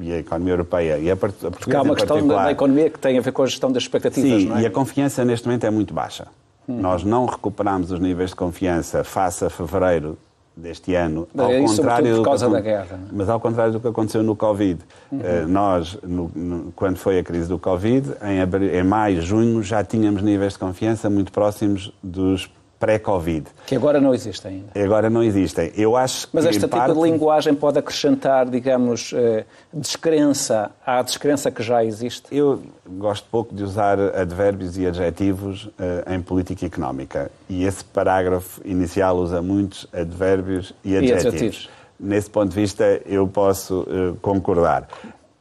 e a economia europeia e a, part... Porque há uma questão particular... da, da economia que tem a ver com a gestão das expectativas, Sim, não é? e a confiança neste momento é muito baixa. Uhum. Nós não recuperamos os níveis de confiança face a fevereiro deste ano, Bem, ao contrário por causa do que, da guerra. É? Mas ao contrário do que aconteceu no Covid. Uhum. Eh, nós, no, no, quando foi a crise do Covid, em, abri, em maio, junho, já tínhamos níveis de confiança muito próximos dos pré-Covid. Que agora não existe ainda. Agora não existem. Eu acho Mas esta tipo parte... de linguagem pode acrescentar, digamos, eh, descrença à descrença que já existe? Eu gosto pouco de usar advérbios e adjetivos eh, em política económica. E esse parágrafo inicial usa muitos advérbios e adjetivos. E adjetivos. Nesse ponto de vista, eu posso eh, concordar.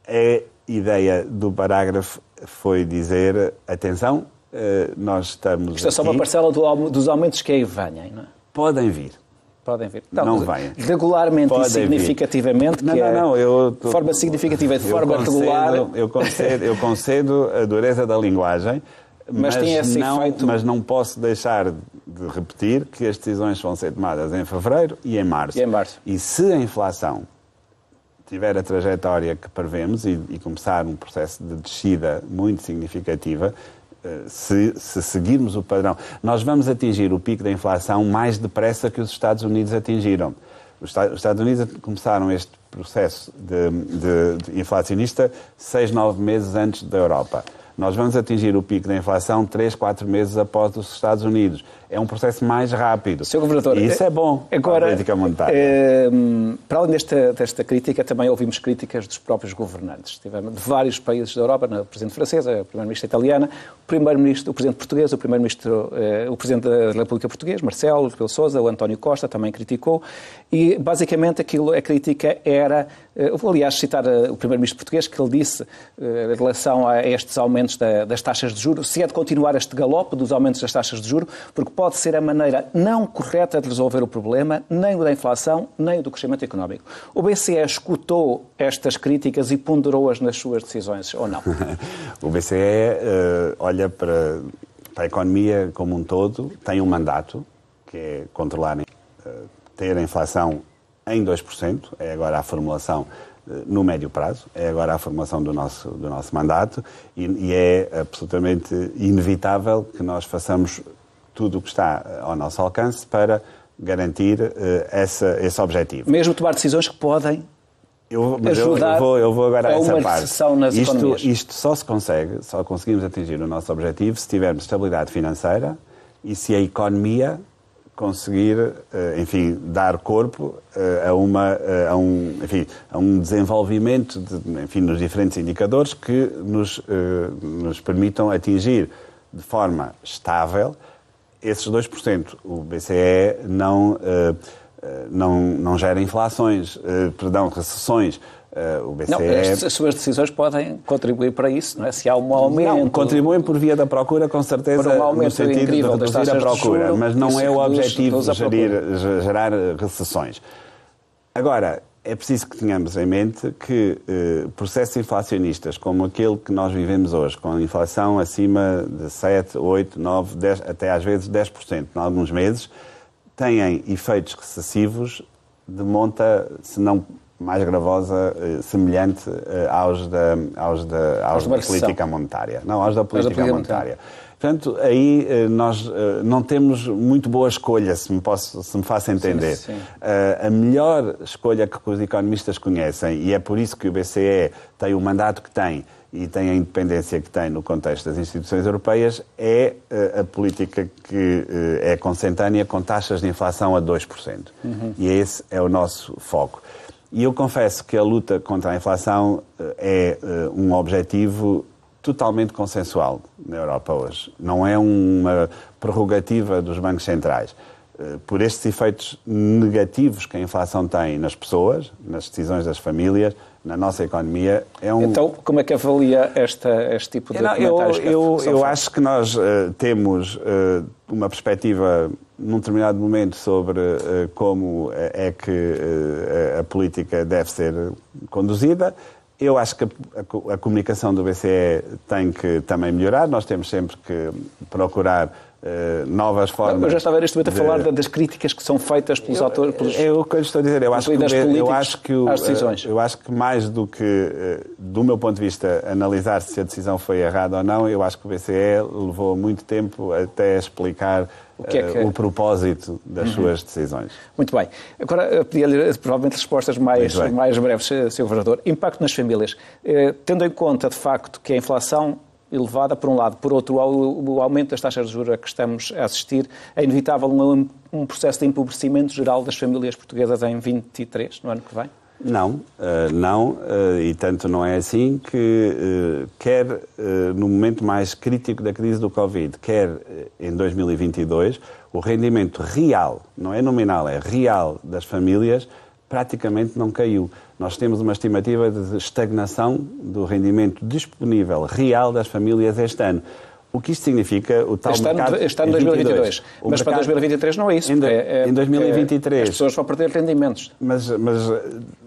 A ideia do parágrafo foi dizer, atenção, eh, nós estamos. Isto é só uma parcela do, dos aumentos que aí venham, não é? Podem vir. Podem vir. Não, não venham. Regularmente Podem e significativamente. Não, não, é não. Eu, de forma significativa, de forma concedo, regular. Eu concedo, eu concedo a dureza da linguagem. Mas, mas, tem esse não, efeito... mas não posso deixar de repetir que as decisões vão ser tomadas em fevereiro e em março. E, em março. e se a inflação tiver a trajetória que prevemos e, e começar um processo de descida muito significativa, eh, se, se, seguirmos o padrão, nós vamos atingir o pico da inflação mais depressa que os Estados Unidos atingiram. Os Estados Unidos começaram este processo de, de, de inflacionista seis, nove meses antes da Europa. Nós vamos atingir o pico da inflação três, quatro meses após os Estados Unidos é um processo mais rápido. Sr. Governador, isso é bom eh, agora, política monetária. É, para além desta, desta crítica, também ouvimos críticas dos próprios governantes. Tivemos de vários países da Europa, o Presidente francesa, a Primeira-Ministra italiana, o Primeiro-Ministro, o Presidente português, o Primeiro-Ministro, eh, o Presidente da República Portuguesa, Marcelo Rebelo Sousa, o António Costa também criticou, e basicamente aquilo, a crítica era, vou aliás citar o Primeiro-Ministro português, que ele disse em relação a estes aumentos das taxas de juros, se é de continuar este galope dos aumentos das taxas de juros, porque pode ser a maneira não correta de resolver o problema, nem o da inflação, nem o do crescimento económico. O BCE escutou estas críticas e ponderou-as nas suas decisões, ou não? o BCE uh, eh, olha para, para, a economia como um todo, tem um mandato, que é controlar, uh, ter a inflação em 2%, é agora a formulação eh, no médio prazo, é agora a formulação do nosso, do nosso mandato e, e, é absolutamente inevitável que nós façamos tudo o que está eh, ao nosso alcance para garantir uh, essa, esse objetivo. Mesmo tomar decisões que podem eu, ajudar eu, eu, vou, eu vou agora a, a essa parte. Nas isto, isto só se consegue, só conseguimos atingir o nosso objetivo se tivermos estabilidade financeira e se a economia conseguir, eh, enfim, dar corpo a, uma, a, um, enfim, a um desenvolvimento de, enfim, nos diferentes indicadores que nos, nos permitam atingir de forma estável esses 2%, o BCE não, eh, não, não gera inflações, eh, perdão, recessões. Uh, o BCE... Não, as suas decisões podem contribuir para isso, não é? Se há um aumento... Não, contribuem por via da procura, com certeza, um no sentido de reduzir a procura, mas não é o objetivo gerir, gerar recessões. Agora, é preciso que tenhamos em mente que eh, processos inflacionistas como aquele que nós vivemos hoje, com a inflação acima de 7, 8, 9, 10, até às vezes 10% em alguns meses, têm efeitos recessivos de monta, se não mais gravosa, eh, semelhante eh, aos da, aos da, aos, aos da política monetária. Não, aos da política, aos da política monetária. monetária Portanto, aí eh, nós eh, não temos muito boa escolha, se me, posso, se me faço entender. Sim, sim. Eh, a melhor escolha que os economistas conhecem, e é por isso que o BCE tem o mandato que tem e tem a independência que tem no contexto das instituições europeias, é a política que é consentânea com taxas de inflação a 2%. Uhum. E esse é o nosso foco. E eu confesso que a luta contra a inflação é um objetivo totalmente consensual na Europa hoje. Não é uma prerrogativa dos bancos centrais. Eh, por estes efeitos negativos que a inflação tem nas pessoas, nas decisões das famílias, na nossa economia, é um... Então, como é que avalia esta, este tipo de não, Eu, eu, eu acho que nós uh, temos uh, uma perspectiva, num determinado momento, sobre uh, como é que a política deve ser conduzida eu acho que a, a, a comunicação do BCE tem que também melhorar. Nós temos sempre que procurar eh, novas formas. eu já estava neste momento a falar das críticas que são feitas pelos eu, atores. Pelos... É, é o que eu estou a dizer. Eu acho, que, eu acho que, o, eh, eu acho que mais do que, eh, do meu ponto de vista, analisar se a decisão foi errada ou não, eu acho que o BCE levou muito tempo até explicar o, que é que... o propósito das uhum. suas decisões. Muito bem. Agora pedi lhe provavelmente respostas mais, mais breves, Sr. Governador. Impacto nas famílias. Tendo em conta, de facto, que a inflação elevada, por um lado. Por outro, o aumento das taxas de juros a que estamos a assistir é inevitável um, processo de empobrecimento geral das famílias portuguesas em 23, no ano que vem? Não, eh, não, eh, e tanto não é assim que, eh, quer no momento mais crítico da crise do Covid, quer em 2022, o rendimento real, não é nominal, é real das famílias praticamente não caiu. Nós temos uma estimativa de estagnação do rendimento disponível real das famílias este ano. O que isto significa, o tal este mercado... Ano, este ano 2022, é 2022. mas mercado, para 2023 não é isso. Em, é, é em 2023... As pessoas vão perder rendimentos. Mas, mas eh,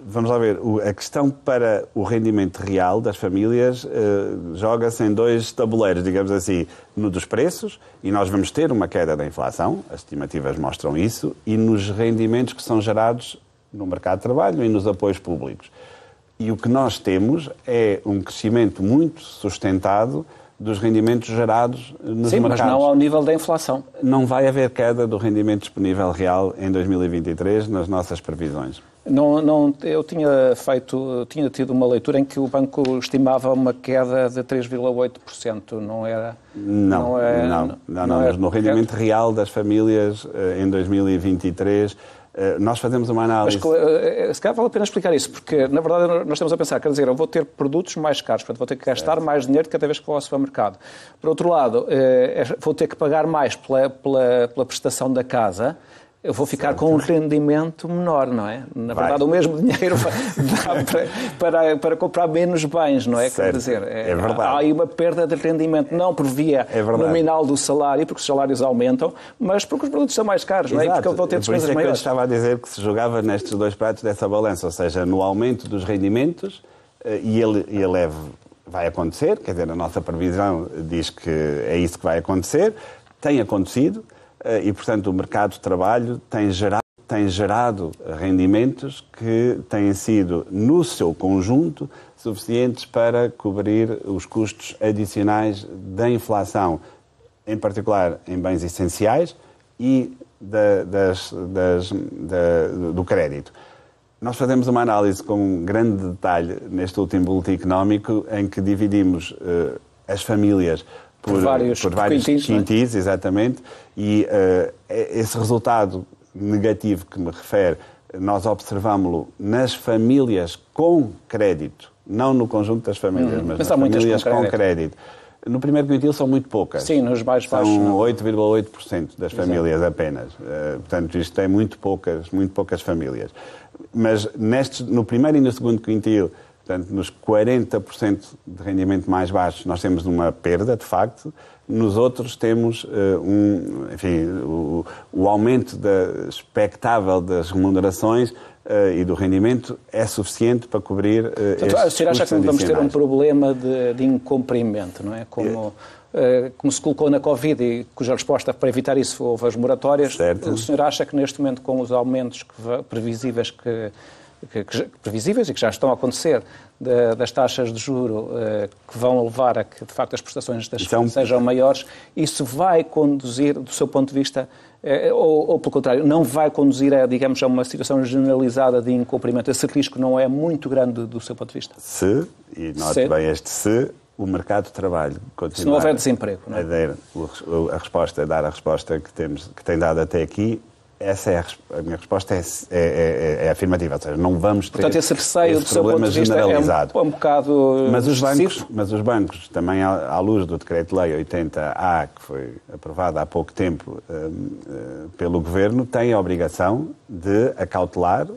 vamos lá ver, a questão para o rendimento real das famílias eh, joga-se em dois tabuleiros, digamos assim, no dos preços, e nós vamos ter uma queda da inflação, as estimativas mostram isso, e nos rendimentos que são gerados no mercado de trabalho e nos apoios públicos. E o que nós temos é um crescimento muito sustentado dos rendimentos gerados nos Sim, mercados. Sim, mas não ao nível da inflação. Não vai haver queda do rendimento disponível real em 2023 nas nossas previsões. Não, não, eu tinha feito, tinha tido uma leitura em que o banco estimava uma queda de 3,8%, não era? Não, não, é, não, não, não, não é mas no rendimento real das famílias eh, em 2023 eh, nós fazemos uma análise. Mas, é, eh, eh, se calhar vale a pena explicar isso, porque na verdade nós estamos a pensar, quer dizer, eu vou ter produtos mais caros, portanto vou ter que gastar certo. mais dinheiro de cada vez que vou ao supermercado. Por outro lado, é, vou ter que pagar mais pela, pela, pela prestação da casa eu vou ficar com um rendimento menor, não é? Na vai. verdade, o mesmo dinheiro dá para, para, para, comprar menos bens, não é? Certo. Quer dizer, é, é há aí uma perda de rendimento, não por via é nominal do salário, porque os salários aumentam, mas porque os produtos são mais caros, Exato. não é? Porque eu vou ter despesas maiores. É que eu estava a dizer que se jogava nestes dois pratos dessa balança, ou seja, no aumento dos rendimentos, eh, e ele, ele é, vai acontecer, quer dizer, a nossa previsão diz que é isso que vai acontecer, tem acontecido, eh, e, portanto, o mercado de trabalho tem gerado, tem gerado rendimentos que têm sido, no seu conjunto, suficientes para cobrir os custos adicionais da inflação, em particular em bens essenciais e da, das, das, da, do crédito. Nós fazemos uma análise com grande detalhe neste último boletim económico em que dividimos eh, as famílias por, vários, por vários quintis, é? quintis é? exatamente, e uh, esse resultado negativo que me refere, nós observámo-lo nas famílias com crédito, não no conjunto das famílias, hum, mas, mas nas famílias com crédito. com crédito. No primeiro quintil são muito poucas. Sim, nos mais baixos. São 8,8% das famílias apenas. Uh, portanto, isto tem é muito poucas, muito poucas famílias. Mas nestes, no primeiro e no segundo quintil Portanto, nos 40% de rendimento mais baixos, nós temos uma perda, de facto. Nos outros, temos uh, um, enfim, o, o aumento da, expectável das remunerações uh, e do rendimento é suficiente para cobrir. Uh, eh, Portanto, então, acha que vamos ter um problema de, de incumprimento, não é? Como, uh, como se colocou na Covid e cuja resposta para evitar isso houve as moratórias, certo. o senhor acha que neste momento, com os aumentos que, previsíveis que que, que, previsíveis e que já estão a acontecer de, das taxas de juro eh, que vão levar a que, de facto, as prestações das então, sejam maiores, isso vai conduzir, do seu ponto de vista, eh, ou, ou, pelo contrário, não vai conduzir a, digamos, a uma situação generalizada de incumprimento? Esse risco não é muito grande do, seu ponto de vista? Se, e note se, bem este se, o mercado de trabalho continuar... Se não houver desemprego, não é? A, a resposta, dar a resposta que, temos, que tem dado até aqui, essa é a, a minha resposta é, é, é, é, afirmativa, ou seja, não vamos ter Portanto, esse receio esse do seu ponto de vista generalizado. É um, um bocado mas os bancos, Mas os bancos, também à, luz do Decreto-Lei 80A, que foi aprovado há pouco tempo um, uh, pelo Governo, têm a obrigação de acautelar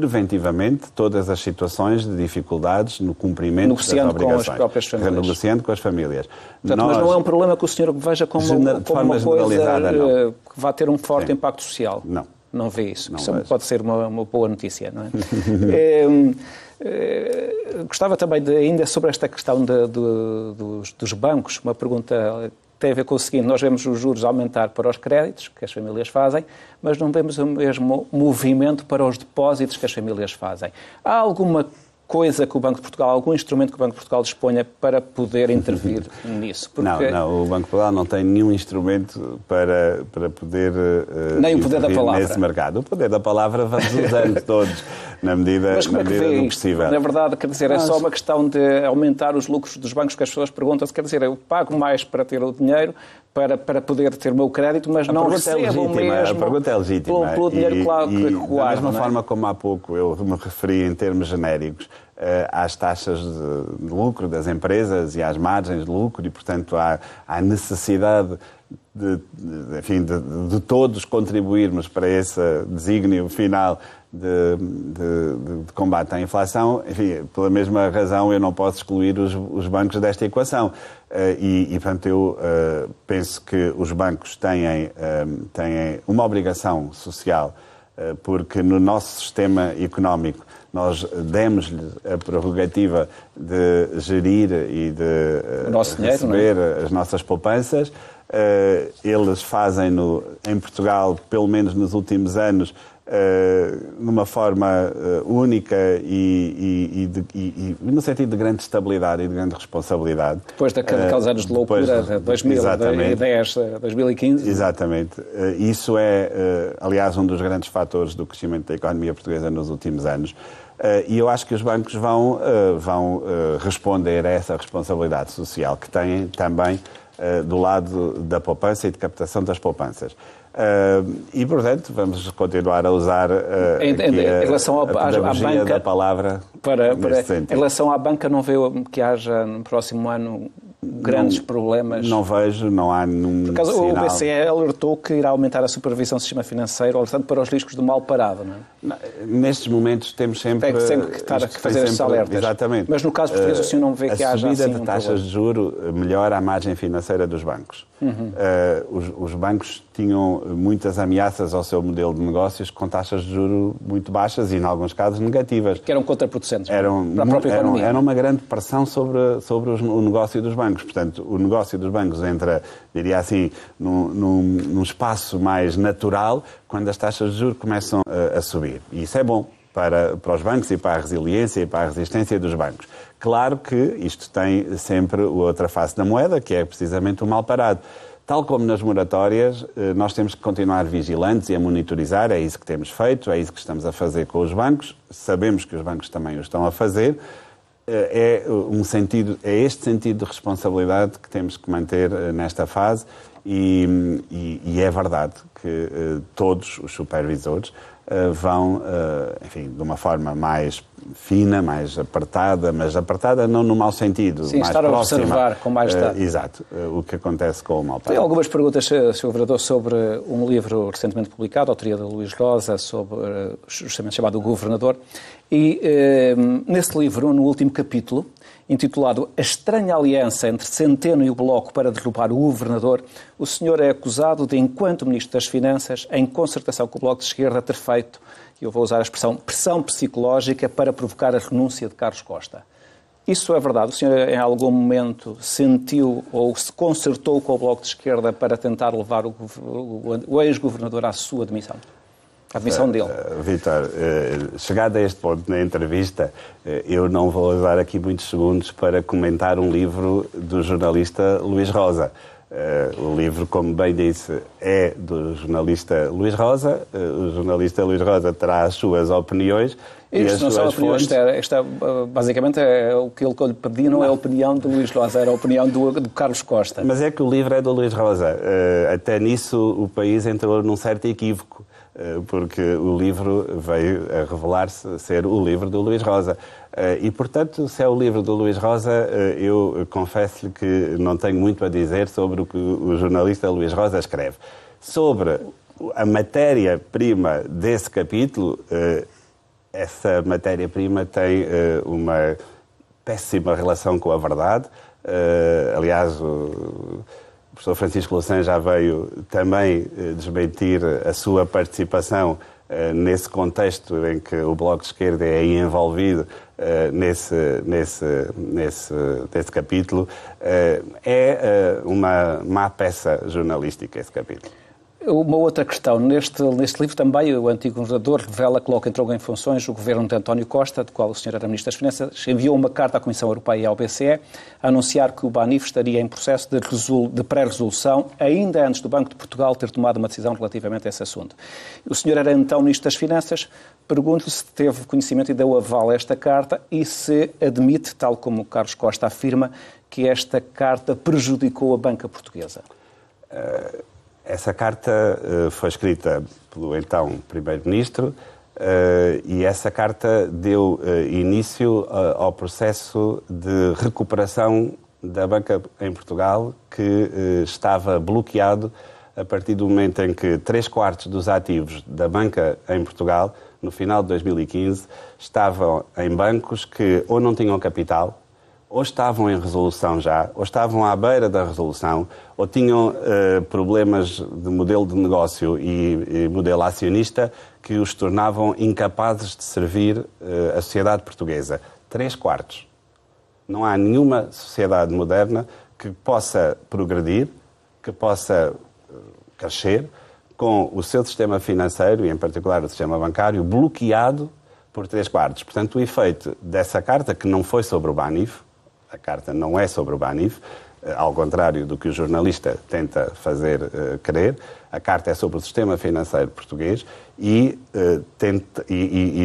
preventivamente todas as situações de dificuldades no cumprimento negociando das obrigações. com as próprias famílias. com as famílias. Portanto, Nós, mas não é um problema que o senhor veja como, gener, como uma coisa não. Eh, que vai ter um forte Sim. impacto social. Não. Não vê isso. Não isso vejo. pode ser uma, uma, boa notícia, não é? é gostava também de, ainda sobre esta questão de, de, dos, dos, bancos, uma pergunta tem a ver com o seguinte: nós vemos os juros aumentar para os créditos, que as famílias fazem, mas não vemos o mesmo movimento para os depósitos que as famílias fazem. Há alguma coisa que o Banco de Portugal, algum instrumento que o Banco de Portugal disponha para poder intervir nisso? Porque... Não, não, o Banco de Portugal não tem nenhum instrumento para, para poder uh, Nem o poder da palavra. nesse mercado. O poder da palavra vamos usando todos, na medida, Mas como na é medida do possível. Na verdade, quer dizer, é só uma questão de aumentar os lucros dos bancos que as pessoas perguntam-se, quer dizer, eu pago mais para ter o dinheiro, para, para poder ter o meu crédito, mas a não recebam é legítima, mesmo a pergunta é legítima. Pelo, pelo dinheiro e, claro, e, que Da mesma é? forma como há pouco eu me referi em termos genéricos, eh, às taxas de lucro das empresas e às margens de lucro e, portanto, à, à necessidade de, de, enfim, de, de, todos contribuirmos para esse desígnio final de, combate à inflação, enfim, pela mesma razão eu não posso excluir os, os bancos desta equação. Uh, e, e, portanto, eu uh, penso que os bancos têm, eh, têm uma obrigação social, uh, porque no nosso sistema económico nós demos-lhe a prerrogativa de gerir e de uh, dinheiro, é? receber é? as nossas poupanças. Uh, eles fazem-no em Portugal, pelo menos nos últimos anos, uh, numa forma uh, única e, e, e, de, e, no sentido de grande estabilidade e de grande responsabilidade. Depois daqueles anos de loucura, depois, 2000, 2010, 2015. Exatamente. isso é, aliás, um dos grandes fatores do crescimento da economia portuguesa nos últimos anos. Uh, e eu acho que os bancos vão, uh, vão uh, responder a essa responsabilidade social que têm também eh, do lado da poupança e de captação das poupanças. Uh, e, portanto, vamos continuar a usar uh, em, em, a, relação ao, a à banca, da palavra para, para, Em relação à banca, não vê que haja no próximo ano grandes não, problemas. Não vejo, não há nenhum. Por sinal. o BCE alertou que irá aumentar a supervisão do sistema financeiro, alertando para os riscos do mal parado, não é? Nestes momentos temos sempre. Tem sempre que estar a fazer estes alertas. Exatamente. Mas no caso português, o senhor não vê eh, que haja. A subida assim, de um taxas problema. de juro melhora a margem financeira dos bancos. Uhum. Uh, os, os bancos tinham muitas ameaças ao seu modelo de negócios com taxas de juro muito baixas e, em alguns casos, negativas. Que eram contraproducentes é? eram, para a própria eram, economia. Era uma grande pressão sobre, sobre os, o negócio dos bancos bancos. Portanto, o negócio dos bancos entra, diria assim, num, num, num espaço mais natural quando as taxas de juros começam a, a subir. E isso é bom, para, para, os bancos e para a resiliência e para a resistência dos bancos. Claro que isto tem sempre outra face da moeda, que é precisamente o mal parado. Tal como nas moratórias, eh, nós temos que continuar vigilantes e a monitorizar, é isso que temos feito, é isso que estamos a fazer com os bancos, sabemos que os bancos também o estão a fazer. É, é um sentido, é este sentido de responsabilidade que temos que manter eh, nesta fase e, e, e é verdade que eh, todos os supervisores eh, vão, eh, enfim, de uma forma mais fina, mais apartada, mas apartada não no mau sentido, Sim, mais estar próxima. a observar com mais eh, detalhe. exato, o que acontece com o mal Tem algumas perguntas, Sr. Vereador, sobre um livro recentemente publicado, a autoria de Luís Rosa, sobre, justamente chamado O Governador, e nesse livro, no último capítulo, intitulado A Estranha Aliança entre Centeno e o Bloco para derrubar o governador, o senhor é acusado de, enquanto Ministro das Finanças, em concertação com o Bloco de Esquerda, ter feito, e eu vou usar a expressão, pressão psicológica para provocar a renúncia de Carlos Costa. Isso é verdade? O senhor em algum momento sentiu ou se concertou com o Bloco de Esquerda para tentar levar o, o ex-governador à sua demissão? a missão eh, dele. Uh, eh, Vitor, uh, eh, chegado a este ponto na entrevista, uh, eu não vou usar aqui muitos segundos para comentar um livro do jornalista Luís Rosa. o livro, como bem disse, é do jornalista Luís Rosa. o jornalista Luís Rosa terá as suas opiniões, e isto não são opiniões, é, isto, é, basicamente é o que ele pediu. não, não. é a opinião do Luís Rosa, era a opinião do, do, Carlos Costa. Mas é que o livro é do Luís Rosa. até nisso o país entrou num certo equívoco. Eh, porque o livro veio a revelar-se ser o livro do Luís Rosa. Eh, e, portanto, se é o livro do Luís Rosa, eh, eu confesso-lhe que não tenho muito a dizer sobre o que o jornalista Luís Rosa escreve. Sobre a matéria-prima desse capítulo, essa matéria-prima tem uma péssima relação com a verdade. Aliás, o professor Francisco Louçã já veio também eh, desmentir a sua participação eh, nesse contexto em que o Bloco de Esquerda é envolvido eh, nesse, nesse, nesse, nesse capítulo, é uma má peça jornalística esse capítulo. Uma outra questão. Neste, neste livro também, o antigo governador revela que logo entrou em funções o governo de António Costa, de qual o senhor era Ministro das Finanças, enviou uma carta à Comissão Europeia e ao BCE a anunciar que o Banif estaria em processo de, de pré-resolução, ainda antes do Banco de Portugal ter tomado uma decisão relativamente a esse assunto. O senhor era então Ministro das Finanças. Pergunto-lhe se teve conhecimento e deu aval a esta carta e se admite, tal como Carlos Costa afirma, que esta carta prejudicou a banca portuguesa. Uh essa carta eh, foi escrita pelo então Primeiro-Ministro eh, e essa carta deu eh, início ao processo de recuperação da banca em Portugal que estava bloqueado a partir do momento em que três quartos dos ativos da banca em Portugal, no final de 2015, estavam em bancos que ou não tinham capital, ou estavam em resolução já, ou estavam à beira da resolução, ou tinham uh, problemas de modelo de negócio e, e, modelo acionista que os tornavam incapazes de servir uh, a sociedade portuguesa. Três quartos. Não há nenhuma sociedade moderna que possa progredir, que possa eh, crescer, com o seu sistema financeiro, e em particular o sistema bancário, bloqueado por três quartos. Portanto, o efeito dessa carta, que não foi sobre o Banif, a carta não é sobre o Banif, eh, ao contrário do que o jornalista tenta fazer uh, crer, a carta é sobre o sistema financeiro português e, uh, tenta, e,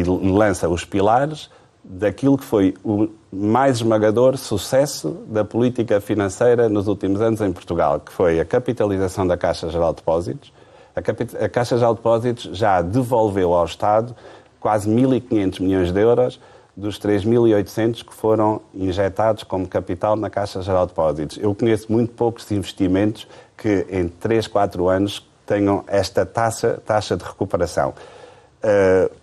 e, e, lança os pilares daquilo que foi o mais esmagador sucesso da política financeira nos últimos anos em Portugal, que foi a capitalização da Caixa Geral de Depósitos. A, a Caixa Geral de Depósitos já devolveu ao Estado quase 1.500 milhões de euros dos 3.800 que foram injetados como capital na Caixa Geral de Depósitos. Eu conheço muito poucos investimentos que em 3, 4 anos tenham esta taxa, taxa de recuperação. Uh,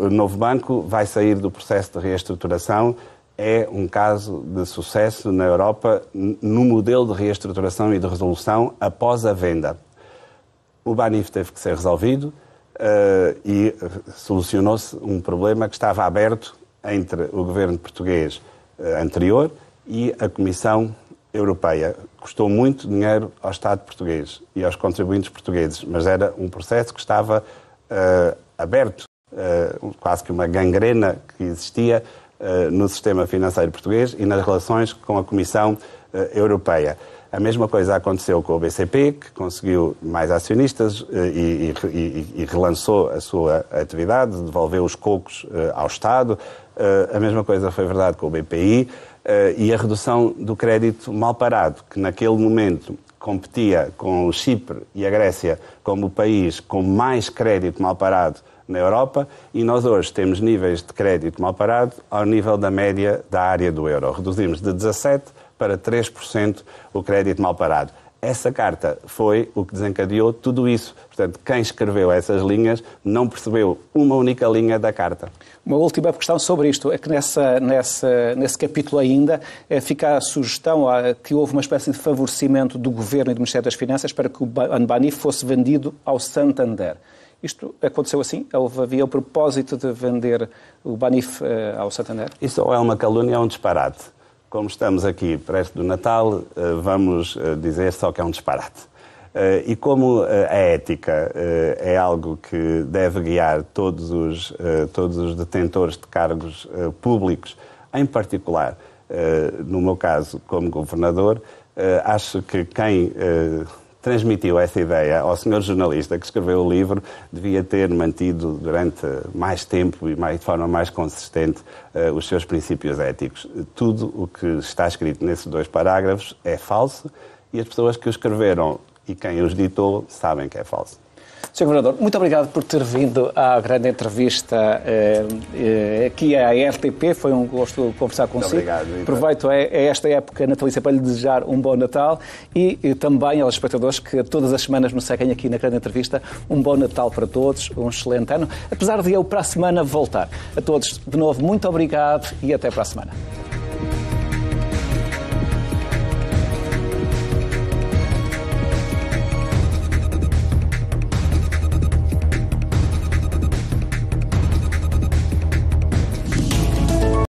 o novo banco vai sair do processo de reestruturação. É um caso de sucesso na Europa no modelo de reestruturação e de resolução após a venda. O Banif teve que ser resolvido uh, e solucionou-se um problema que estava aberto entre o governo português eh, anterior e a Comissão Europeia. Custou muito dinheiro ao Estado português e aos contribuintes portugueses, mas era um processo que estava uh, aberto, uh, quase que uma gangrena que existia uh, no sistema financeiro português e nas relações com a Comissão Europeia. A mesma coisa aconteceu com o BCP, que conseguiu mais acionistas eh, e, e, e relançou a sua atividade, devolveu os cocos eh, ao Estado. Eh, a mesma coisa foi verdade com o BPI e a redução do crédito mal parado, que naquele momento competia com o Chipre e a Grécia como o país com mais crédito mal parado na Europa e nós hoje temos níveis de crédito mal parado ao nível da média da área do euro. Reduzimos de 17 para 3% o crédito mal parado. Essa carta foi o que desencadeou tudo isso. Portanto, quem escreveu essas linhas não percebeu uma única linha da carta. Uma última questão sobre isto. É que nessa, nessa, nesse capítulo ainda eh, fica a sugestão ah, que houve uma espécie de favorecimento do Governo e do Ministério das Finanças para que o Anbani fosse vendido ao Santander. Isto aconteceu assim? Houve, havia o propósito de vender o Banif uh, eh, ao Santander? Isso ou é uma calúnia ou é um disparate. Como estamos aqui perto do Natal, eh, vamos eh, dizer só que é um disparate. Eh, e como a ética é algo que deve guiar todos os, todos os detentores de cargos públicos, em particular, no meu caso, como governador, acho que quem transmitiu essa ideia ao senhor jornalista que escreveu o livro, devia ter mantido durante mais tempo e mais, de forma mais consistente uh, os seus princípios éticos. Tudo o que está escrito nesses dois parágrafos é falso e as pessoas que o escreveram e quem os ditou sabem que é falso. Sr. Governador, muito obrigado por ter vindo à grande entrevista eh, eh aqui à RTP. Foi um gosto conversar consigo. Muito obrigado. Vitor. Aproveito a, esta época natalícia para lhe desejar um bom Natal e, e também aos espectadores que todas as semanas nos seguem aqui na grande entrevista. Um bom Natal para todos, um excelente ano, apesar de eu para a semana voltar. A todos, de novo, muito obrigado e até para a semana.